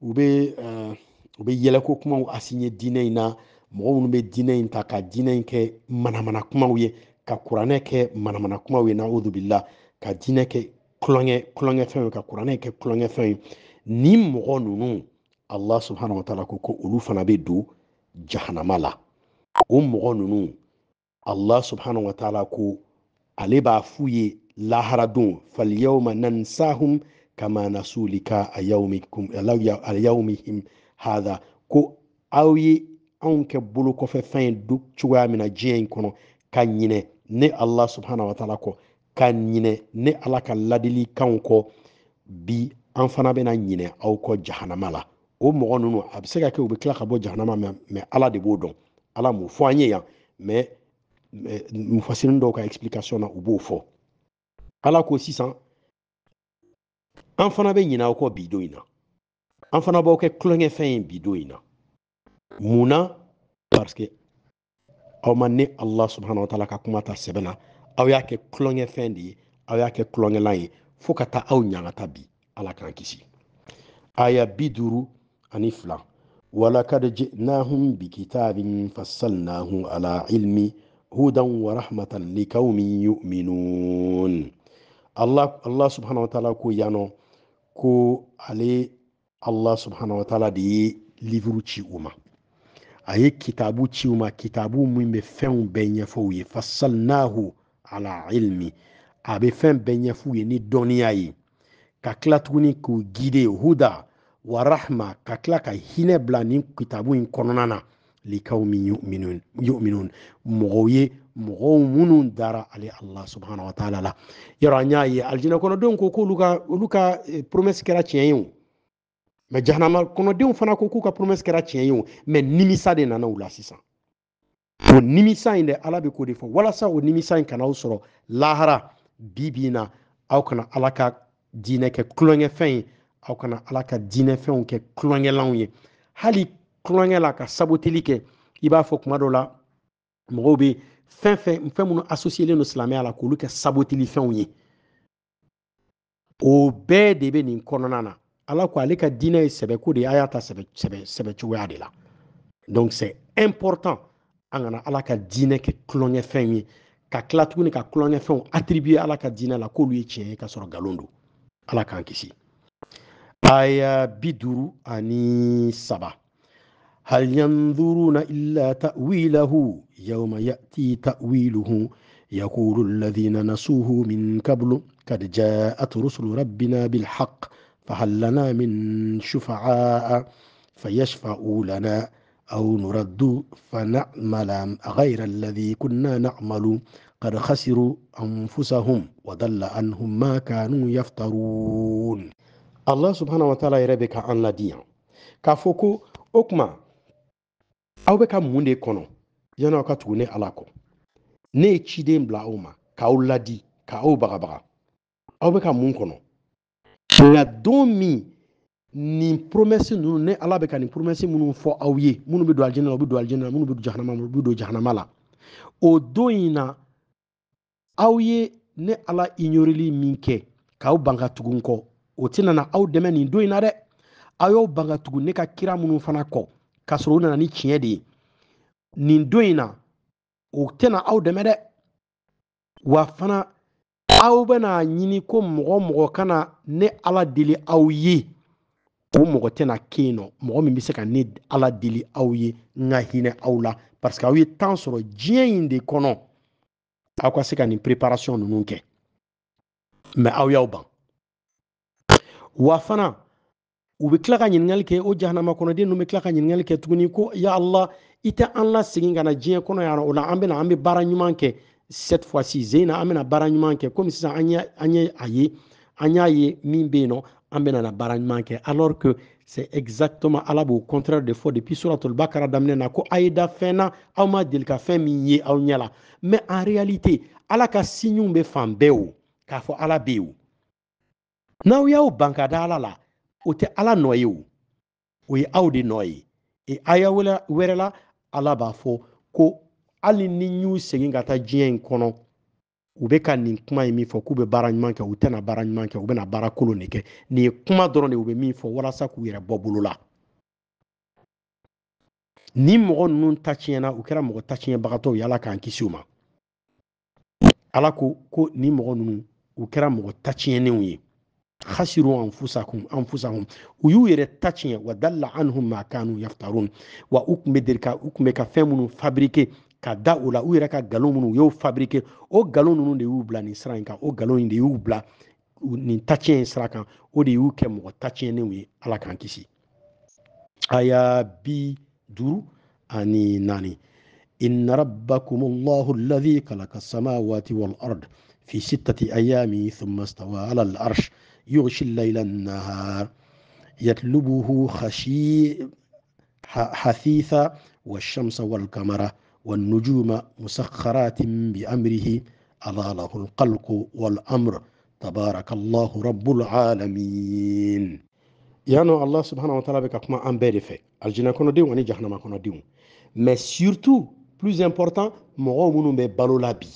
u bɛ uh, u bɛ signé kumaw asigner diinɛ in na mɔgɔ minnu bɛ ka diinɛ manamana kumaw ye ka manamana ka klonge ka klonge Ni allah subhanahu wa taala ko ko o allah subhanahu wa taala ko aliba laharadun falyauma nansahum kama nasu lika a hadha ko aw ye anw kɛ bolo kɔfɛ fɛn ye du cogoya min na diɲɛ in kɔnɔ ka ɲinɛ ne ala subhanahu wa taala kɔ ka ɲinɛ ne ala ka ladili kanw kɔ bi an fana bɛna ɲinɛ aw kɔ jahanama la o mɔgɔ ninnu a bɛ se ka kɛ u bɛ tila ka bɔ jahanama mɛ mɛ ala de b'o dɔn ala m'o fɔ an ye yan mɛ mufasini dɔw ka explication na u b'o fɔ ala ko sisan an fana bɛ ɲina aw kɔ bidon in na an fana b'aw kɛ tulonkɛfɛn ye bidon in na mun na pariseke aw ma ne allah subhanahu wa ka kuma ta sɛbɛn na aw y'a kɛ tulonkɛfɛn de ye aw y'a kɛ tulonkɛlan ye fo ka taa aw ɲagata bi ala k'an kisi aya bi duuru ani fila walakad ji'nahum bikitabin fassalnahu ala ilmi hudan wa rahmatan yu'minun allah allah subhanahu wa taala ko yannɔ ko ale allah subhanahu wa taala de ye livru ci u ma a ye kitabu ci u ma kitabu min be fɛnw bɛɛ ɲɛfɔ ye fasalnahu ala ilmi a be fɛn bɛɛ ɲɛfɔ ye ni dɔniya ye ka tila tuguni k'u gide huda wa rahma ka tila ka hinɛ bila ni kitabu in kɔnɔna na likaumin yu'minun mɔgɔw ye mɔgɔw minnu dara ale Allah subhanahu wa ta'ala la yɔrɔ an y'a ye alijinɛ kɔnɔdenw ko k'olu ka olu ka promesse kɛra tiɲɛ ye o mɛ jahanama kɔnɔdenw fana ko k'u ka promesse kɛra tiɲɛ ye o mɛ nimisa de nana u la sisan o nimisa in dɛ ala bɛ ko de fɔ walasa o nimisa in kana aw sɔrɔ lahara bi bi in na aw kana ala ka diinɛ kɛ tulonkɛfɛn ye aw kana ala ka diinɛfɛnw kɛ tulonkɛlanw ye hali tulonkɛ la ka saboteli kɛ i b'a fɔ kuma dɔ la mɔgɔw bɛ fɛn fɛn fɛn minnu asosiyelen don silamɛya la k'olu kɛ saboteli fɛnw ye o bɛɛ de bɛ nin kɔnɔna na ala ko ale ka diinɛ ye sɛbɛ de ye a y'a ta sɛbɛ sɛbɛ sɛbɛ cogoya de la donc c'est important an kana ala ka diinɛ kɛ tulonkɛ fɛn ye ka tila tuguni ka tulonkɛ fɛnw attribuer ala ka diinɛ la k'olu ye tiɲɛ ye ka sɔrɔ nkalon don ala k'an kisi aya bi duuru ani saba هل ينظرون إلا تأويله يوم يأتي تأويله يقول الذين نسوه من قبل قد جاءت رسل ربنا بالحق فهل لنا من شفعاء فيشفعوا لنا أو نرد فنعمل غير الذي كنا نعمل قد خسروا أنفسهم وضل عنهم ما كانوا يفترون الله سبحانه وتعالى يربك عن لديا كفوكو أكما aw bɛ ka mun de kɔnɔ yann'aw ka tugu ne ala kɔ ne ye ciden bila aw ma k'aw ladi k'aw bagabaga aw bɛ ka mun kɔnɔ nka don min nin promesse ninnu ne ala bɛ ka nin promesi minnu fɔ aw ye minnu bɛ don alijinɛ la u bɛ don alijinɛ la minnu bɛ don jahanama la u bɛ don jahanama la o don in na aw ye ne ala ignoreli min kɛ k'aw ban ka tugu n kɔ o tɛna na aw dɛmɛ nin don in na dɛ aw y'aw ban ka tugu ne ka kira minnu fana kɔ k'a sɔrɔ u nana ni tiɲɛ de ye nin don in na o tɛna aw dɛmɛ dɛ wa fana aw bɛna ɲini ko mɔgɔ mɔgɔ kana ne ala deli aw ye o mɔgɔ tɛna kɛ yen nɔ mɔgɔ min bɛ se ka ne ala deli aw ye n ka hinɛ aw la parce que aw ye tan sɔrɔ diɲɛ in de kɔnɔ aw ka se ka nin preparation ninnu kɛ mɛ aw y'aw ban wa fana u bɛ tila ka ɲininkali kɛ o jahanama kɔnɔden ninnu bɛ tila ka ɲininkali kɛ tuguni ko ya ala i tɛ an lasegin ka na diɲɛ kɔnɔ yan o la an bɛna an bɛ baara ɲuman kɛ cette fois ci zeyina an bɛna baara ɲuman kɛ komi sisan an ye an ye a ye an y'a ye min bɛ yen nɔ an bɛna na baara ɲuman kɛ alors que c'est exactement ala b'o contraire de fɔ depuis suratul bakara daminɛ na ko a ye da fɛn na aw ma deli ka fɛn min ye aw ɲɛ la mais en réalité ala ka signes bɛ fan bɛɛ o k'a fɔ ala bɛ yen o n'aw y'aw ban ka da ala la o tɛ ala nɔ ye o o ye aw de nɔ ye e aya wɛrɛ ala b'a fɔ ko hali ni y'u segin ka taa diɲɛ in kɔnɔ u bɛ ka nin kuma ye min fɔ k'u bɛ baara ɲuman kɛ u tɛna baara ɲuman kɛ u bɛna baara kolon de kɛ nin ye kuma dɔrɔn de u bɛ min fɔ walasa k'u yɛrɛ bɔ bolo la ni mɔgɔ ninnu ta tiɲɛna u kɛra mɔgɔ ta tiɲɛbagatɔw ye ala k'an kisi u ma ala ko ko nin mɔgɔ ninnu u kɛra mɔgɔ ta tiɲɛnenw ye خسروا أنفسهم أنفسهم ويوير تاتشين ودل عنهم ما كانوا يفترون وأكمدر كأكمك فمن فابريكي كدا ولا ويرا كغلون يو فابريكي أو غلون نون ديو بلا نسران كا أو غلون ديو بلا نتاتشين سراكا أو ديو كم وتاتشين نوي على كان كيسي أيا بي دورو أني ناني إن ربكم الله الذي خلق السماوات والأرض في ستة أيام ثم استوى على الأرش يغشي الليل النهار يطلبه خشي حثيثا والشمس والقمر والنجوم مسخرات بأمره أضاله القلق والأمر تبارك الله رب العالمين يانو يعني الله سبحانه وتعالى بكما أم بيري في الجنة كنا ديو واني ما كنا ديو مي سيرتو بلوز امبورتان مغو منو مي بالو لابي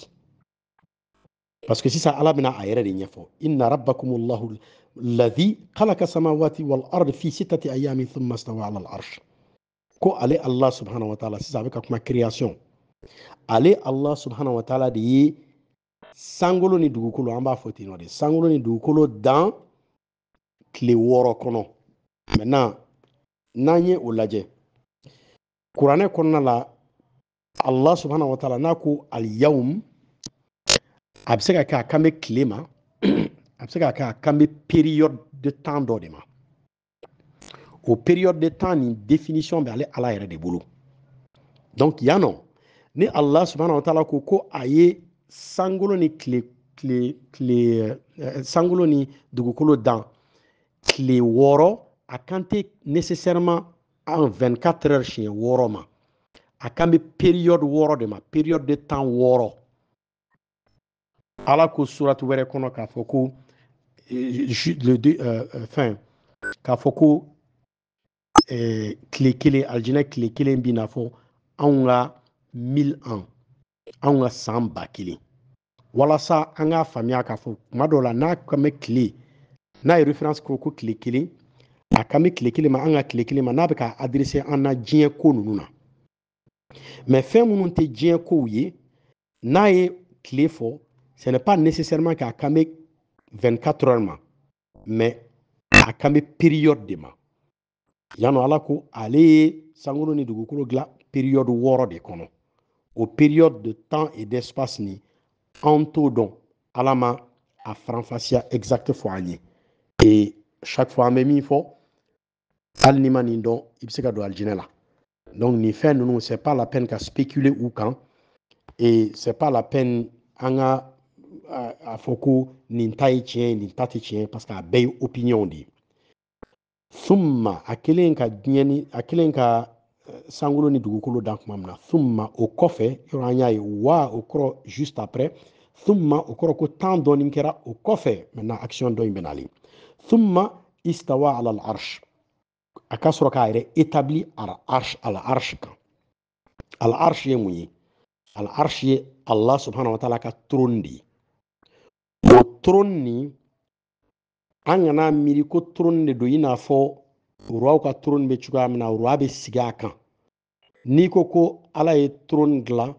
parce que sisan ala bɛna a yɛrɛ de ɲɛfɔ inna rabbakumullahu alladhi khalaqa samawati wal ardi fi sittati ayamin thumma stawa ala al arsh ko ale allah subhanahu wa ta'ala sisan a bɛ ka kuma création ale allah subhanahu wa ta'ala de ye sankolo ni dugukolo an b'a fɔ ten nɔ de sankolo ni dugukolo dan tile wɔɔrɔ kɔnɔ maintenant n'an ye o lajɛ kuranɛ kɔnɔna la allah subhanahu wa ta'ala n'a ko al yawm a bɛ se ka kɛ a kan bɛ tile ma a bɛ se ka kɛ a kan bɛ periyɔrɔ de temps dɔ de ma o periyɔrɔ de temps nin définition bɛ ale ala yɛrɛ de bolo dɔnku yan nɔ ni ala subahana wa taala ko ko a ye clé ni tile tile tile uh, sankolo ni dugukolo dan tile wɔɔrɔ a kan tɛ nécessairement en 24 heures siɲɛ wɔɔrɔ ma a kan bɛ periyɔrɔ wɔɔrɔ de ma periyɔrɔ de temps wɔɔrɔ ala ko suratu wɛrɛ kɔnɔ k'a fɔ ko fɛn k'a fɔ e, ko tile kelen alijinɛ tile kelen bi na fɔ anw ka mil an anw ka san ba kelen walasa an k'a faamuya k'a fɔ kuma dɔ la n'a kan bɛ tile n'a ye referansi ko ko tile kelen a kan bɛ tile kelen ma an ka tile kelen ma n'a bɛ ka adirese an na diɲɛ ko ninnu na mɛ fɛn minnu tɛ diɲɛ kow ye n'a ye tile fɔ ce n'est pas nécessairement qu'à Kame 24 heures mais à Kame période de ma Yano ala ko ale ye sankolo ni période wɔɔrɔ de kono. Au période de temps et d'espace ni anw t'o dɔn ala ma a faranfasiya exact fɔ et chaque fois même il faut alimani hali n'i ma nin ka donc ni fɛn ninnu c'est pas la peine qu'à spéculer ou quand et c'est pas la peine anga, a fɔ ko nin ta ye tiɲɛ ye nin ta tɛ tiɲɛ ye parce que a bɛɛ ye opinion de ye summa a kɛlen ka diɲɛ ni a kɛlen ka sankolo ni dugukolo dan tuma min na summa o kɔfɛ yɔrɔ an y'a ye wa o kɔrɔ juste après summa o kɔrɔ ko temps dɔɔni kɛra o kɔfɛ maintenant action dɔ in bɛ nalen summa istawa ala l'arsh a ka sɔrɔ k'a yɛrɛ établi ala arsh ala arsh kan ala arsh ye mun ye ala arsh ye allah subhanahu wa taala ka trône de ye o tron nin an kana miiri ko tron de do i n'a fɔ ruwaw ka tron bɛ cogoya min na ruwa bɛ sigi a kan n'i ko ko ala ye tron dilan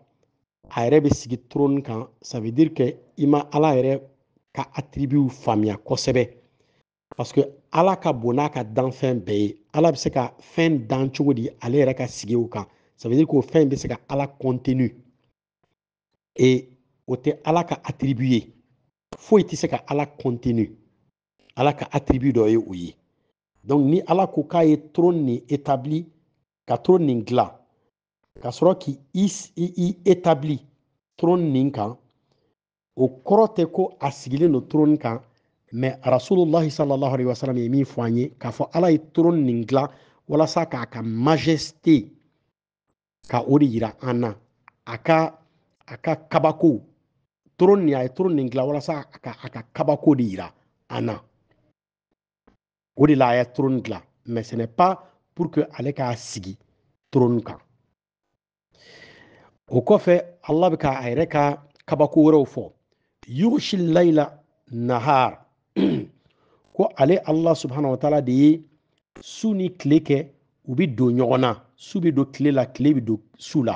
a yɛrɛ bɛ sigi tron kan sa veut dire que i ma ala yɛrɛ ka attribut faamiya kosɛbɛ parce ala ka bon n'a ka danfɛn bɛɛ ye ala bɛ se ka fɛn dan cogo di ale yɛrɛ ka sigi kan ça veut dire que fɛn in bɛ se ka ala contenu et o tɛ ala ka attribut ye foyi tɛ se ka ala kɔntine ala ka atiribi dɔ ye donc ni ala ko k'a ye trône nin établi ka trône nin ka sɔrɔ k'i i, i établi trône nin kan o kɔrɔ tɛ ko trône kan mais rasululahi sallallahu alaihi wasallam ye min fɔ an ye k'a fɔ ala ye trône nin dilan walasa k'a ka majesté ka o de yira an kabako toro nin a ye toro nin dilan walasa a ka a ka kabako de yira an na o de la a ye toro nin dilan mais ce n'est pas pour que ale k'a sigi toro nin kan o kɔfɛ ala bɛ ka a yɛrɛ ka kabako wɛrɛw fɔ yugusi layila nahar ko ale allah subhanahu wa taala de ye su ni tile kɛ u bɛ don ɲɔgɔn na su bɛ don tile la tile bɛ don su la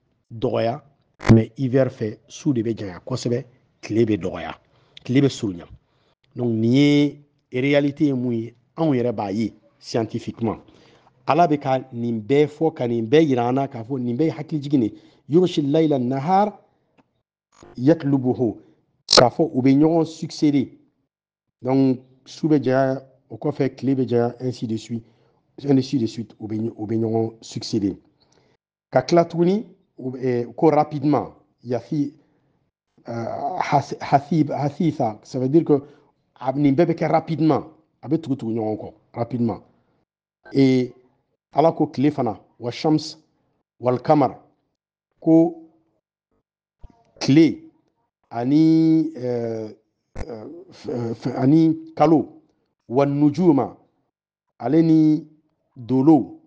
doya mais hiver fait sous de bɛ quoi kosɛbɛ tile clébe doya clébe bɛ donc nié, réalité mouy en yere baye scientifiquement ala bɛ nimbe nimbé bɛɛ fɔ ka fo nimbe hakli jigini na k'a nahar yaklubuhu k'a fo u bɛ succéder donc sous bɛ au quoi fait tile ainsi de suite ainsi de suite au bénin u bɛ court rapidement. Yafi euh, Hasib, hasi ça veut dire que Abnimbebeke ah, rapidement, Abe ah, Tugutugunyon encore, rapidement. Et alors que cléfana, wa Shams, wal Kamar, ko Clé, Ani, euh, euh, Ani Kalo, wa Nujuma, Aleni Dolo,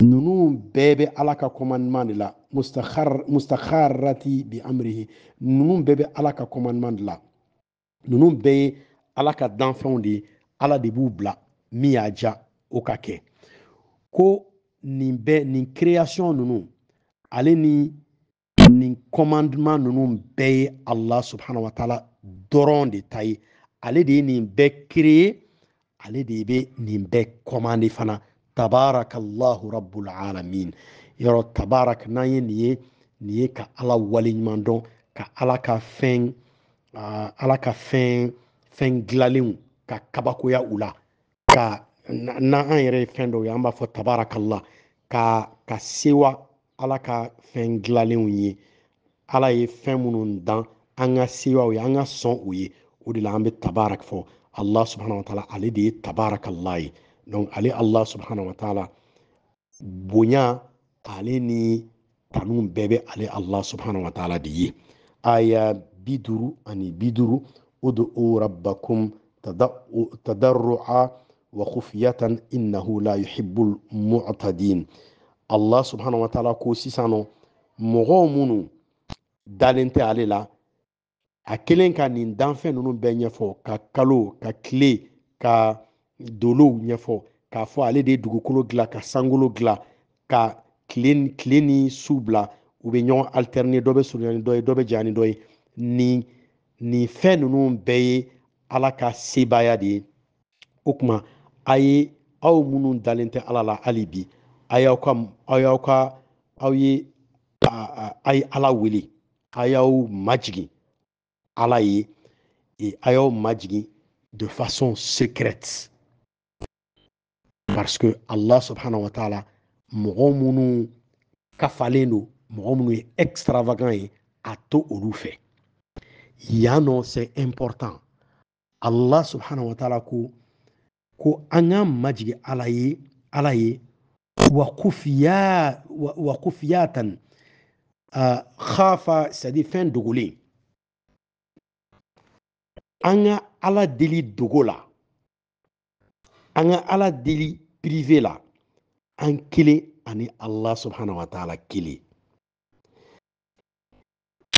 nunu bɛɛ bɛ ala ka commandement de la mustakharati bi amrihi nunu bɛɛ bɛ ala ka commandement de la nunu bɛɛ ye ala ka danfɛnw de ye ala de b'u bila min y'a ja o ka kɛ ko nin bɛɛ nin création nunu ale ni nin commandement nunu bɛɛ ye allah subhanahu wa taala dɔrɔn de ta ye ale de ye nin bɛɛ créé ale de bɛ nin bɛɛ kɔmande fana tabaraka allahu rabbul alamin yɔrɔ tabarak n'an ye nin ye nin ye ka ala waleɲuman dɔn ka ala ka fɛn uh, ala ka fɛn fɛn dilanlenw ka kabakoya u la ka na an yɛrɛ ye fɛn dɔw ye an b'a fɔ tabarakallah ka ka sewa ala ka fɛn dilanlenw ye ala ye fɛn minnu dan an ka sewaw ye an ka sɔn u ye o de la an bɛ tabarak fɔ allah subhanahu wa taala ale de ye tabarakallah ye donc ale allah subhanahu wa taala bonya ale ni kanu bɛɛ bɛ ale allah subhanahu wa taala de ye aya biduru ani biduru ud'u rabbakum tadarru'a wa khufiyatan innahu la yuhibbul mu'tadin allah subhanahu wa taala ko sisan nɔ mɔgɔ minnu dalen tɛ ale la a kelen ka nin danfɛn ninnu bɛɛ ɲɛfɔ ka kalo ka tile ka do lou nye fo, ka fo ale dey dugokolo gla, ka sangolo gla, ka kleni soubla, oube nyon alterne dobe soulyane doye, dobe djani doye, ni fen nou nou beye, alaka se bayade, okman, aye, au mounoun dalente alala alibi, aya ou ka, aya ou ka, aye, aya ou ala wili, aya ou majgi, alaye, e aya ou majgi, de fason sekret, parce que allah subhanahu wa taala mɔgɔ kafalenu kafalen extravagant ye a to olu fait yan nɔ c'est important allah subhanahu wa taala ko ko anga k'an majigi ala wa kufiya wa, wakufiya wakufiyatan uh, khafa c'est à dire fɛn dogolen an ala dili dogo anga ala dili privé la an kelen ani allah subhanahu wa taala kelen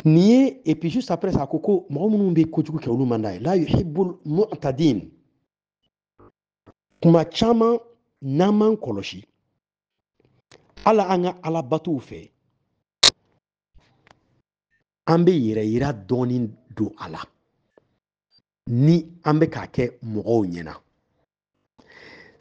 ni ye et puis juste après ça a mɔgɔ minnu bɛ kojugu kɛ olu man ye la yuhibul mu'tadin kuma caman n'an m'an kɔlɔsi ala an ka alabatow fɛ an bɛ yɛrɛ dɔɔni don a la ni an bɛ k'a kɛ mɔgɔw ɲɛna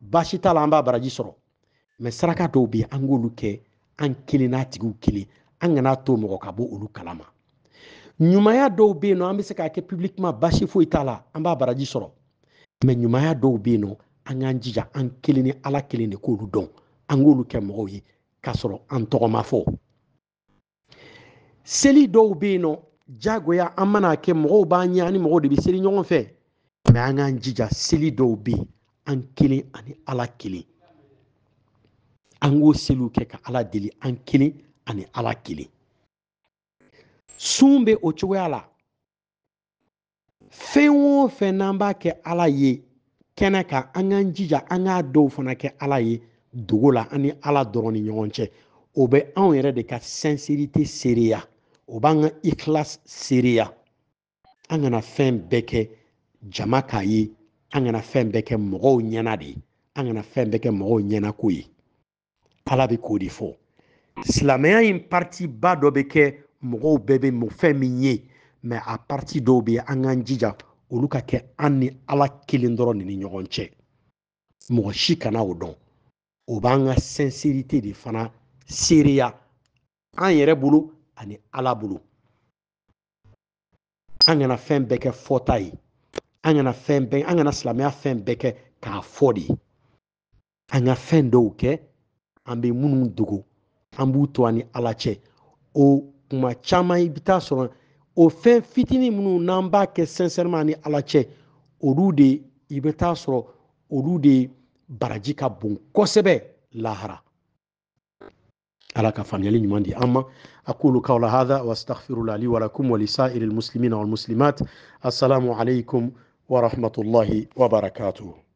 baasi t'a la an b'a baraji sɔrɔ mɛ saraka dɔw bɛ an k'olu kɛ an kelen n'a tigiw kelen an kana to mɔgɔ ka bɔ olu kalama ɲumanya dɔw bɛ yen nɔ an bɛ se k'a kɛ publiquement baasi foyi t'a la an b'a baraji sɔrɔ mɛ ɲumanya dɔw bɛ yen nɔ an k'an jija an kelen ni ala kelen de k'olu dɔn an k'olu kɛ mɔgɔw ye k'a sɔrɔ an tɔgɔ fɔ seli dɔw bɛ yen nɔ jagoya an man'a kɛ mɔgɔw b'an ɲɛ ani mɔgɔw de bɛ seli ɲɔgɔn fɛ mɛ an k'an jija seli dɔw bɛ yen an kelen ani ala kelen an k'o seliw kɛ ka ala deli an kelen ani ala kelen sun bɛ o cogoya la fɛn o fɛn n'an b'a kɛ ala ye kɛnɛ kan an k'an jija an k'a dɔw fana kɛ ala ye dogo la an ni ala dɔrɔn ni ɲɔgɔn cɛ o bɛ anw yɛrɛ de ka sincérité seereya o b'an ka ikilas seereya an kana fɛn bɛɛ kɛ jama k'a ye an kana fɛn bɛɛ kɛ mɔgɔw ɲɛna de an kana fɛn bɛɛ kɛ mɔgɔw ɲɛna ko ye ala bɛ k'o de fɔ silamɛya in patiba dɔ bɛ kɛ mɔgɔw bɛɛ bɛ fɛn min ye mɛ a dɔw bɛ an k'an jija olu ka kɛ an ni ala kelen dɔrɔn ni ɲɔgɔn cɛ mɔgɔ si kana o dɔn o b'an ka de fana seereya an yɛrɛ bolo ani ala bolo an kana fɛn bɛɛ kɛ fɔta ye an kana fɛn bɛɛ an kana silamɛya fɛn bɛɛ kɛ k'a fɔ de an ka fɛn dɔw kɛ an bɛ minnu dogo an b'u to an ni ala cɛ o kuma caman i bɛ taa sɔrɔ o fɛn fitinin minnu n'an b'a kɛ sincèrement ni ala cɛ olu de i bɛ taa sɔrɔ olu de baraji ka bon kosɛbɛ lahara ala ka faamuyali ɲuman di an ma aqulu qawla hadha wa astaghfirullahi li wa lakum wa lisairil muslimina ورحمة الله وبركاته